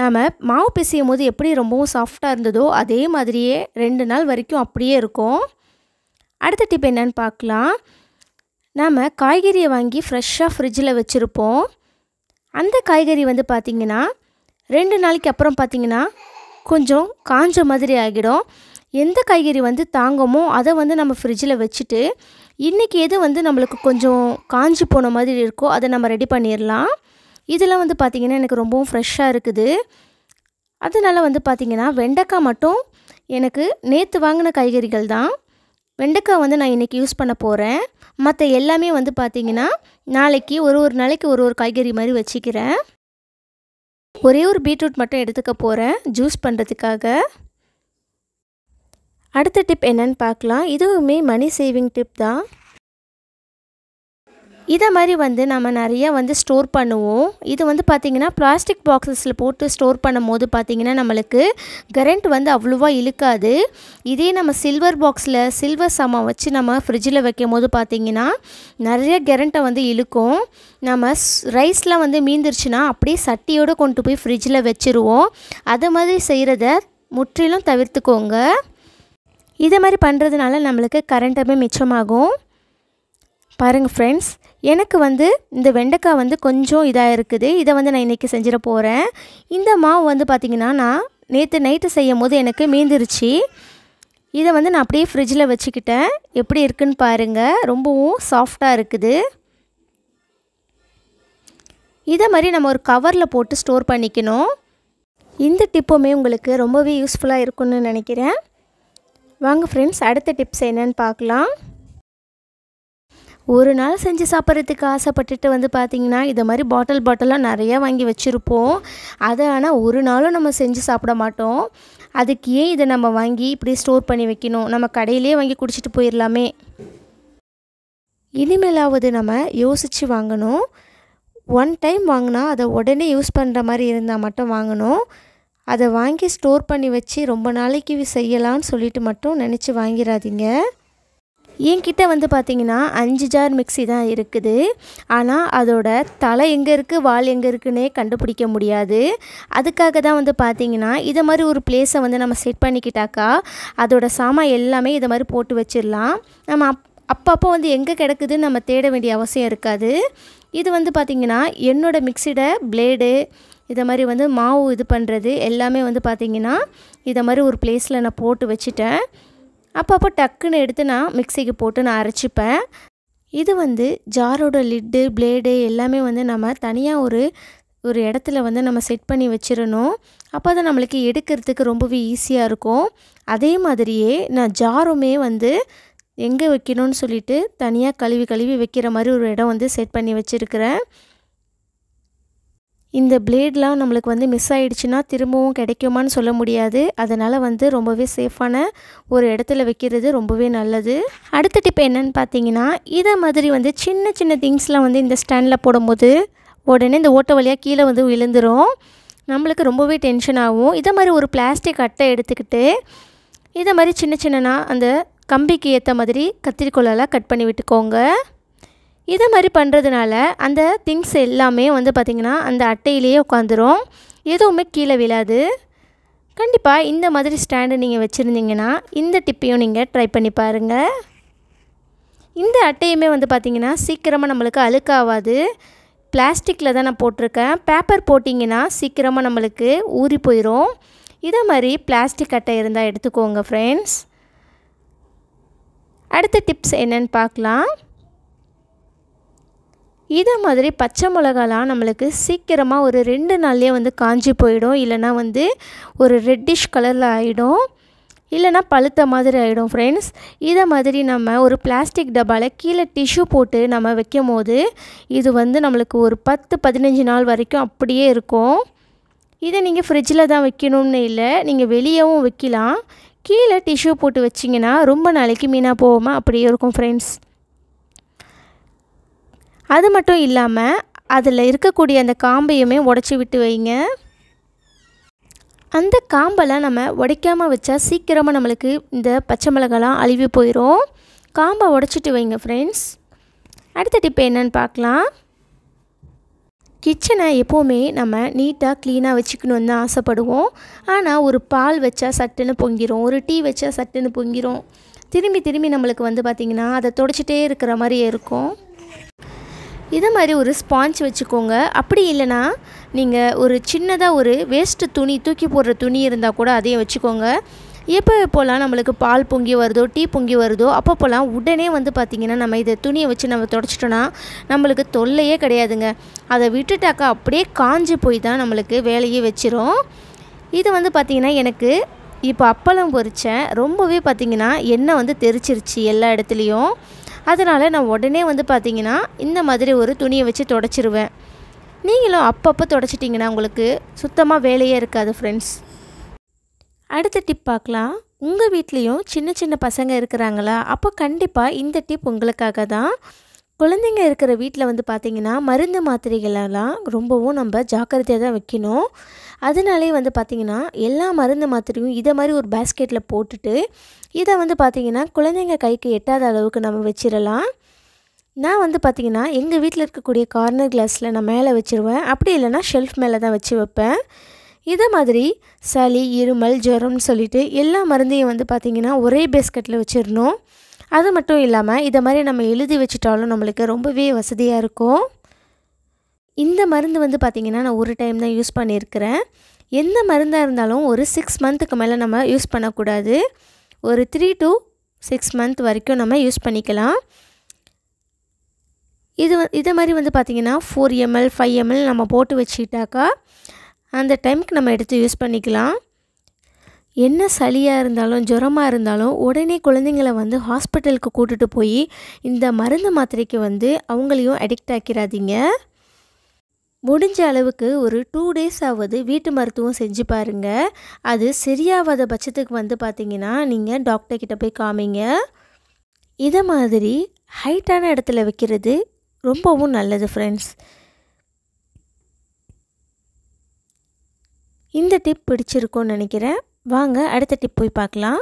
நாம் மாவு பிசையும் போது எப்படி ரொம்பவும் சாஃப்டாக இருந்ததோ அதே மாதிரியே ரெண்டு நாள் வரைக்கும் அப்படியே இருக்கும் அடுத்த டிப் என்னன்னு பார்க்கலாம் நாம் காய்கறியை வாங்கி ஃப்ரெஷ்ஷாக ஃப்ரிட்ஜில் வச்சுருப்போம் அந்த காய்கறி வந்து பார்த்திங்கன்னா ரெண்டு நாளைக்கு அப்புறம் பார்த்திங்கன்னா கொஞ்சம் காஞ்ச மாதிரி ஆகிடும் எந்த காய்கறி வந்து தாங்கமோ அதை வந்து நம்ம ஃப்ரிட்ஜில் வச்சுட்டு இன்றைக்கி எது வந்து நம்மளுக்கு கொஞ்சம் காஞ்சி போன மாதிரி இருக்கோ அதை நம்ம ரெடி பண்ணிடலாம் இதெல்லாம் வந்து பார்த்திங்கன்னா எனக்கு ரொம்பவும் ஃப்ரெஷ்ஷாக இருக்குது அதனால் வந்து பார்த்திங்கன்னா வெண்டைக்காய் மட்டும் எனக்கு நேற்று வாங்கின காய்கறிகள் தான் வெண்டைக்காய் வந்து நான் இன்றைக்கி யூஸ் பண்ண போகிறேன் மற்ற எல்லாமே வந்து பார்த்திங்கன்னா நாளைக்கு ஒரு ஒரு நாளைக்கு ஒரு ஒரு காய்கறி மாதிரி வச்சுக்கிறேன் ஒரே ஒரு பீட்ரூட் மட்டும் எடுத்துக்க போகிறேன் ஜூஸ் பண்ணுறதுக்காக அடுத்த டிப் என்னென்னு பார்க்கலாம் இதுவுமே மணி சேவிங் டிப் தான் இதை மாதிரி வந்து நம்ம நிறையா வந்து ஸ்டோர் பண்ணுவோம் இது வந்து பார்த்திங்கன்னா பிளாஸ்டிக் பாக்ஸஸில் போட்டு ஸ்டோர் பண்ணும் போது பார்த்திங்கன்னா நம்மளுக்கு கரண்ட் வந்து அவ்வளோவா இழுக்காது இதே நம்ம சில்வர் பாக்ஸில் சில்வர் சாமான் வச்சு நம்ம ஃப்ரிட்ஜில் வைக்கும் போது பார்த்திங்கன்னா நிறைய கரண்ட்டை வந்து இழுக்கும் நம்ம ரைஸ்லாம் வந்து மீந்துருச்சுன்னா அப்படியே சட்டியோடு கொண்டு போய் ஃப்ரிட்ஜில் வச்சுருவோம் அது மாதிரி செய்கிறத முற்றிலும் தவிர்த்துக்கோங்க இதை மாதிரி பண்ணுறதுனால நம்மளுக்கு கரண்ட்டுமே மிச்சமாகும் பாருங்கள் ஃப்ரெண்ட்ஸ் எனக்கு வந்து இந்த வெண்டைக்காய் வந்து கொஞ்சம் இதாக இருக்குது இதை வந்து நான் இன்றைக்கி செஞ்சிட போகிறேன் இந்த மாவு வந்து பார்த்திங்கன்னா நான் நேற்று நைட்டு செய்யும் போது எனக்கு மீந்துருச்சு இதை வந்து நான் அப்படியே ஃப்ரிட்ஜில் வச்சுக்கிட்டேன் எப்படி இருக்குன்னு பாருங்கள் ரொம்பவும் சாஃப்டாக இருக்குது இதை மாதிரி நம்ம ஒரு கவரில் போட்டு ஸ்டோர் பண்ணிக்கணும் இந்த டிப்புமே உங்களுக்கு ரொம்பவே யூஸ்ஃபுல்லாக இருக்கும்னு நினைக்கிறேன் வாங்க ஃப்ரெண்ட்ஸ் அடுத்த டிப்ஸ் என்னென்னு பார்க்கலாம் ஒரு நாள் செஞ்சு சாப்பிட்றதுக்கு ஆசைப்பட்டுட்டு வந்து பார்த்திங்கன்னா இதை மாதிரி பாட்டில் பாட்டிலாம் நிறையா வாங்கி வச்சுருப்போம் அதை ஆனால் ஒரு நாளும் நம்ம செஞ்சு சாப்பிட மாட்டோம் அதுக்கு ஏன் இதை நம்ம வாங்கி இப்படி ஸ்டோர் பண்ணி வைக்கணும் நம்ம கடையிலே வாங்கி குடிச்சிட்டு போயிடலாமே இனிமேலாவது நம்ம யோசித்து வாங்கணும் ஒன் டைம் வாங்கினா அதை உடனே யூஸ் பண்ணுற மாதிரி இருந்தால் மட்டும் வாங்கணும் அதை வாங்கி ஸ்டோர் பண்ணி வச்சு ரொம்ப நாளைக்கு செய்யலான்னு சொல்லிட்டு மட்டும் நினச்சி வாங்கிடாதீங்க என்கிட்ட வந்து பார்த்திங்கன்னா அஞ்சு ஜார் மிக்சி தான் இருக்குது ஆனால் அதோட தலை எங்கே இருக்குது வால் எங்கே இருக்குன்னே கண்டுபிடிக்க முடியாது அதுக்காக தான் வந்து பார்த்திங்கன்னா இதை மாதிரி ஒரு பிளேஸை வந்து நம்ம செட் பண்ணிக்கிட்டாக்கா அதோட சாமான் எல்லாமே இதை மாதிரி போட்டு வச்சிடலாம் நம்ம அப் அப்பப்போ வந்து எங்கே கிடக்குதுன்னு நம்ம தேட வேண்டிய அவசியம் இருக்காது இது வந்து பார்த்திங்கன்னா என்னோடய மிக்சியோட பிளேடு இதை மாதிரி வந்து மாவு இது பண்ணுறது எல்லாமே வந்து பார்த்திங்கன்னா இதை மாதிரி ஒரு பிளேஸில் நான் போட்டு வச்சுட்டேன் அப்பப்போ டக்குன்னு எடுத்து நான் மிக்சிக்கு போட்டு நான் அரைச்சிப்பேன் இது வந்து ஜாரோட லிட்டு பிளேடு எல்லாமே வந்து நம்ம தனியாக ஒரு ஒரு இடத்துல வந்து நம்ம செட் பண்ணி வச்சிடணும் அப்போ தான் நம்மளுக்கு எடுக்கிறதுக்கு ரொம்பவே ஈஸியாக இருக்கும் அதே மாதிரியே நான் ஜாருமே வந்து எங்கே வைக்கணும்னு சொல்லிட்டு தனியாக கழுவி கழுவி வைக்கிற மாதிரி ஒரு இடம் வந்து செட் பண்ணி வச்சுருக்கிறேன் இந்த பிளேட்லாம் நம்மளுக்கு வந்து மிஸ் ஆகிடுச்சின்னா திரும்பவும் கிடைக்குமான்னு சொல்ல முடியாது அதனால் வந்து ரொம்பவே சேஃபான ஒரு இடத்துல வைக்கிறது ரொம்பவே நல்லது அடுத்த டிப் என்னென்னு பார்த்தீங்கன்னா இதை மாதிரி வந்து சின்ன சின்ன திங்ஸ்லாம் வந்து இந்த ஸ்டாண்டில் போடும்போது உடனே இந்த ஓட்டை வழியாக கீழே வந்து விழுந்துடும் நம்மளுக்கு ரொம்பவே டென்ஷன் ஆகும் இதை மாதிரி ஒரு பிளாஸ்டிக் அட்டை எடுத்துக்கிட்டு இதை மாதிரி சின்ன சின்னனா அந்த கம்பிக்கு ஏற்ற மாதிரி கத்திரிக்கோளெல்லாம் கட் பண்ணி விட்டுக்கோங்க இதை மாதிரி பண்ணுறதுனால அந்த திங்ஸ் எல்லாமே வந்து பார்த்திங்கன்னா அந்த அட்டையிலேயே உட்காந்துரும் எதுவுமே கீழே விழாது கண்டிப்பாக இந்த மாதிரி ஸ்டாண்டு நீங்கள் வச்சுருந்தீங்கன்னா இந்த டிப்பையும் நீங்கள் ட்ரை பண்ணி பாருங்கள் இந்த அட்டையுமே வந்து பார்த்திங்கன்னா சீக்கிரமாக நம்மளுக்கு அழுக்காகாது பிளாஸ்டிக்கில் தான் நான் போட்டிருக்கேன் பேப்பர் போட்டிங்கன்னா சீக்கிரமாக நம்மளுக்கு ஊறி போயிடும் இதை மாதிரி பிளாஸ்டிக் அட்டை இருந்தால் எடுத்துக்கோங்க ஃப்ரெண்ட்ஸ் அடுத்த டிப்ஸ் என்னென்னு பார்க்கலாம் இதை மாதிரி பச்சை மிளகாலாம் நம்மளுக்கு சீக்கிரமாக ஒரு ரெண்டு நாள்லேயே வந்து காஞ்சி போயிடும் இல்லைனா வந்து ஒரு ரெட்டிஷ் கலரில் ஆகிடும் இல்லைனா பழுத்த மாதிரி ஆகிடும் ஃப்ரெண்ட்ஸ் இதை மாதிரி நம்ம ஒரு பிளாஸ்டிக் டப்பாவில் கீழே டிஷ்யூ போட்டு நம்ம வைக்கும் போது இது வந்து நம்மளுக்கு ஒரு பத்து பதினஞ்சு நாள் வரைக்கும் அப்படியே இருக்கும் இதை நீங்கள் ஃப்ரிட்ஜில் தான் வைக்கணும்னு இல்லை நீங்கள் வெளியேவும் வைக்கலாம் கீழே டிஷ்யூ போட்டு வச்சிங்கன்னா ரொம்ப நாளைக்கு மீனாக போகாமல் அப்படியே இருக்கும் ஃப்ரெண்ட்ஸ் அது மட்டும் இல்லாமல் அதில் இருக்கக்கூடிய அந்த காம்பையுமே உடச்சி விட்டு வைங்க அந்த காம்பெல்லாம் நம்ம உடைக்காமல் வச்சா சீக்கிரமாக நம்மளுக்கு இந்த பச்சை மிளகாலாம் அழுவி போயிடும் காம்பை உடச்சிட்டு வைங்க ஃப்ரெண்ட்ஸ் அடுத்த டிப் என்னன்னு பார்க்கலாம் கிச்சனை எப்போவுமே நம்ம நீட்டாக க்ளீனாக வச்சுக்கணுன்னு தான் ஆசைப்படுவோம் ஆனால் ஒரு பால் வச்சா சட்டுன்னு பொங்கிடும் ஒரு டீ வச்சா சட்டுன்னு பொங்கிடும் திரும்பி திரும்பி நம்மளுக்கு வந்து பார்த்திங்கன்னா அதை தொடச்சிட்டே இருக்கிற மாதிரியே இருக்கும் இதை மாதிரி ஒரு ஸ்பாஞ்ச் வச்சுக்கோங்க அப்படி இல்லைனா நீங்கள் ஒரு சின்னதாக ஒரு வேஸ்ட்டு துணி தூக்கி போடுற துணி இருந்தால் கூட அதையும் வச்சுக்கோங்க எப்போ எப்போலாம் நம்மளுக்கு பால் பொங்கி வருதோ டீ பொங்கி வருதோ அப்பப்போலாம் உடனே வந்து பார்த்திங்கன்னா நம்ம இதை துணியை வச்சு நம்ம தொடச்சிட்டோன்னா நம்மளுக்கு தொல்லையே கிடையாதுங்க அதை விட்டுட்டாக்கா அப்படியே காஞ்சி போய் தான் நம்மளுக்கு வேலையே வச்சிரும் இது வந்து பார்த்திங்கன்னா எனக்கு இப்போ அப்பளம் பொறித்தேன் ரொம்பவே பார்த்திங்கன்னா எண்ணெய் வந்து தெரிச்சிருச்சு எல்லா இடத்துலையும் அதனால் நான் உடனே வந்து பார்த்திங்கன்னா இந்த மாதிரி ஒரு துணியை வச்சு தொடச்சிருவேன் நீங்களும் அப்பப்போ தொடச்சிட்டிங்கன்னா உங்களுக்கு சுத்தமாக வேலையே இருக்காது ஃப்ரெண்ட்ஸ் அடுத்த டிப் பார்க்கலாம் உங்கள் வீட்லேயும் சின்ன சின்ன பசங்க இருக்கிறாங்களா அப்போ கண்டிப்பாக இந்த டிப் உங்களுக்காக தான் குழந்தைங்க இருக்கிற வீட்டில் வந்து பார்த்திங்கன்னா மருந்து மாத்திரைகளெல்லாம் ரொம்பவும் நம்ம ஜாக்கிரதையாக தான் வைக்கணும் அதனாலே வந்து பார்த்திங்கன்னா எல்லா மருந்து மாத்திரையும் இதை மாதிரி ஒரு பேஸ்கெட்டில் போட்டுட்டு இதை வந்து பார்த்திங்கன்னா குழந்தைங்க கைக்கு எட்டாத அளவுக்கு நம்ம வச்சிடலாம் நான் வந்து பார்த்திங்கன்னா எங்கள் வீட்டில் இருக்கக்கூடிய கார்னர் கிளாஸில் நான் மேலே வச்சுருவேன் அப்படி இல்லைனா ஷெல்ஃப் மேலே தான் வச்சு வைப்பேன் இதை மாதிரி சளி இருமல் ஜுரம்னு சொல்லிட்டு எல்லா மருந்தையும் வந்து பார்த்திங்கன்னா ஒரே பேஸ்கெட்டில் வச்சிடணும் அது மட்டும் இல்லாமல் இதை மாதிரி நம்ம எழுதி வச்சிட்டாலும் நம்மளுக்கு ரொம்பவே வசதியாக இருக்கும் இந்த மருந்து வந்து பார்த்திங்கன்னா நான் ஒரு டைம் தான் யூஸ் பண்ணியிருக்கிறேன் எந்த மருந்தாக இருந்தாலும் ஒரு சிக்ஸ் மந்த்துக்கு மேலே நம்ம யூஸ் பண்ணக்கூடாது ஒரு த்ரீ டு சிக்ஸ் மந்த் வரைக்கும் நம்ம யூஸ் பண்ணிக்கலாம் இது இதை மாதிரி வந்து பார்த்திங்கன்னா ஃபோர் எம்எல் ஃபைவ் எம்எல் நம்ம போட்டு வச்சுக்கிட்டாக்கா அந்த டைமுக்கு நம்ம எடுத்து யூஸ் பண்ணிக்கலாம் என்ன சளியாக இருந்தாலும் ஜுரமாக இருந்தாலும் உடனே குழந்தைங்களை வந்து ஹாஸ்பிட்டலுக்கு கூட்டிகிட்டு போய் இந்த மருந்து மாத்திரைக்கு வந்து அவங்களையும் அடிக்ட் ஆக்கிறாதீங்க முடிஞ்ச அளவுக்கு ஒரு டூ டேஸாவது வீட்டு மருத்துவம் செஞ்சு பாருங்கள் அது சரியாகாத பட்சத்துக்கு வந்து பார்த்திங்கன்னா நீங்கள் கிட்ட போய் காமிங்க இதை மாதிரி ஹைட்டான இடத்துல வைக்கிறது ரொம்பவும் நல்லது ஃப்ரெண்ட்ஸ் இந்த டிப் பிடிச்சிருக்கோன்னு நினைக்கிறேன் வாங்க அடுத்த டிப் போய் பார்க்கலாம்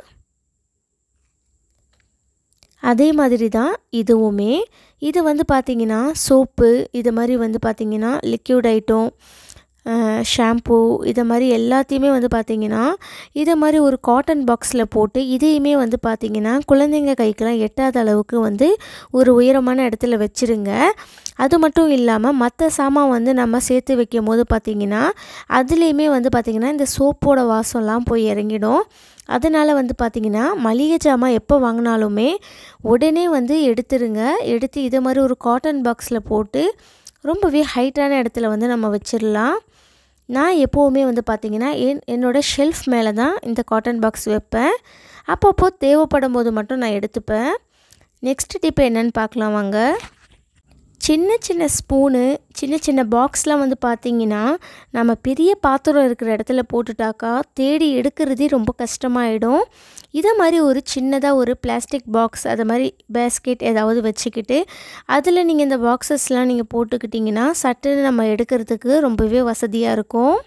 அதே மாதிரி தான் இதுவுமே இது வந்து பார்த்திங்கன்னா சோப்பு இது மாதிரி வந்து பார்த்திங்கன்னா லிக்யூட் ஐட்டம் ஷாம்பூ இதை மாதிரி எல்லாத்தையுமே வந்து பார்த்திங்கன்னா இதை மாதிரி ஒரு காட்டன் பாக்ஸில் போட்டு இதையுமே வந்து பார்த்திங்கன்னா குழந்தைங்க கைக்கெலாம் எட்டாத அளவுக்கு வந்து ஒரு உயரமான இடத்துல வச்சுருங்க அது மட்டும் இல்லாமல் மற்ற சாமான் வந்து நம்ம சேர்த்து வைக்கும் போது பார்த்திங்கன்னா அதுலேயுமே வந்து பார்த்திங்கன்னா இந்த சோப்போட வாசம்லாம் போய் இறங்கிடும் அதனால் வந்து பார்த்திங்கன்னா மளிகை ஜாமான் எப்போ வாங்கினாலுமே உடனே வந்து எடுத்துருங்க எடுத்து இதை மாதிரி ஒரு காட்டன் பாக்ஸில் போட்டு ரொம்பவே ஹைட்டான இடத்துல வந்து நம்ம வச்சிடலாம் நான் எப்போவுமே வந்து பார்த்திங்கன்னா என் என்னோடய ஷெல்ஃப் மேலே தான் இந்த காட்டன் பாக்ஸ் வைப்பேன் அப்பப்போ தேவைப்படும் போது மட்டும் நான் எடுத்துப்பேன் நெக்ஸ்ட் டிப் என்னென்னு பார்க்கலாம் வாங்க சின்ன சின்ன ஸ்பூனு சின்ன சின்ன பாக்ஸ்லாம் வந்து பார்த்திங்கன்னா நம்ம பெரிய பாத்திரம் இருக்கிற இடத்துல போட்டுட்டாக்கா தேடி எடுக்கிறதே ரொம்ப கஷ்டமாயிடும் இதை மாதிரி ஒரு சின்னதாக ஒரு பிளாஸ்டிக் பாக்ஸ் அது மாதிரி பேஸ்கெட் ஏதாவது வச்சுக்கிட்டு அதில் நீங்கள் இந்த பாக்ஸஸ்லாம் நீங்கள் போட்டுக்கிட்டிங்கன்னா சட்டுன்னு நம்ம எடுக்கிறதுக்கு ரொம்பவே வசதியாக இருக்கும்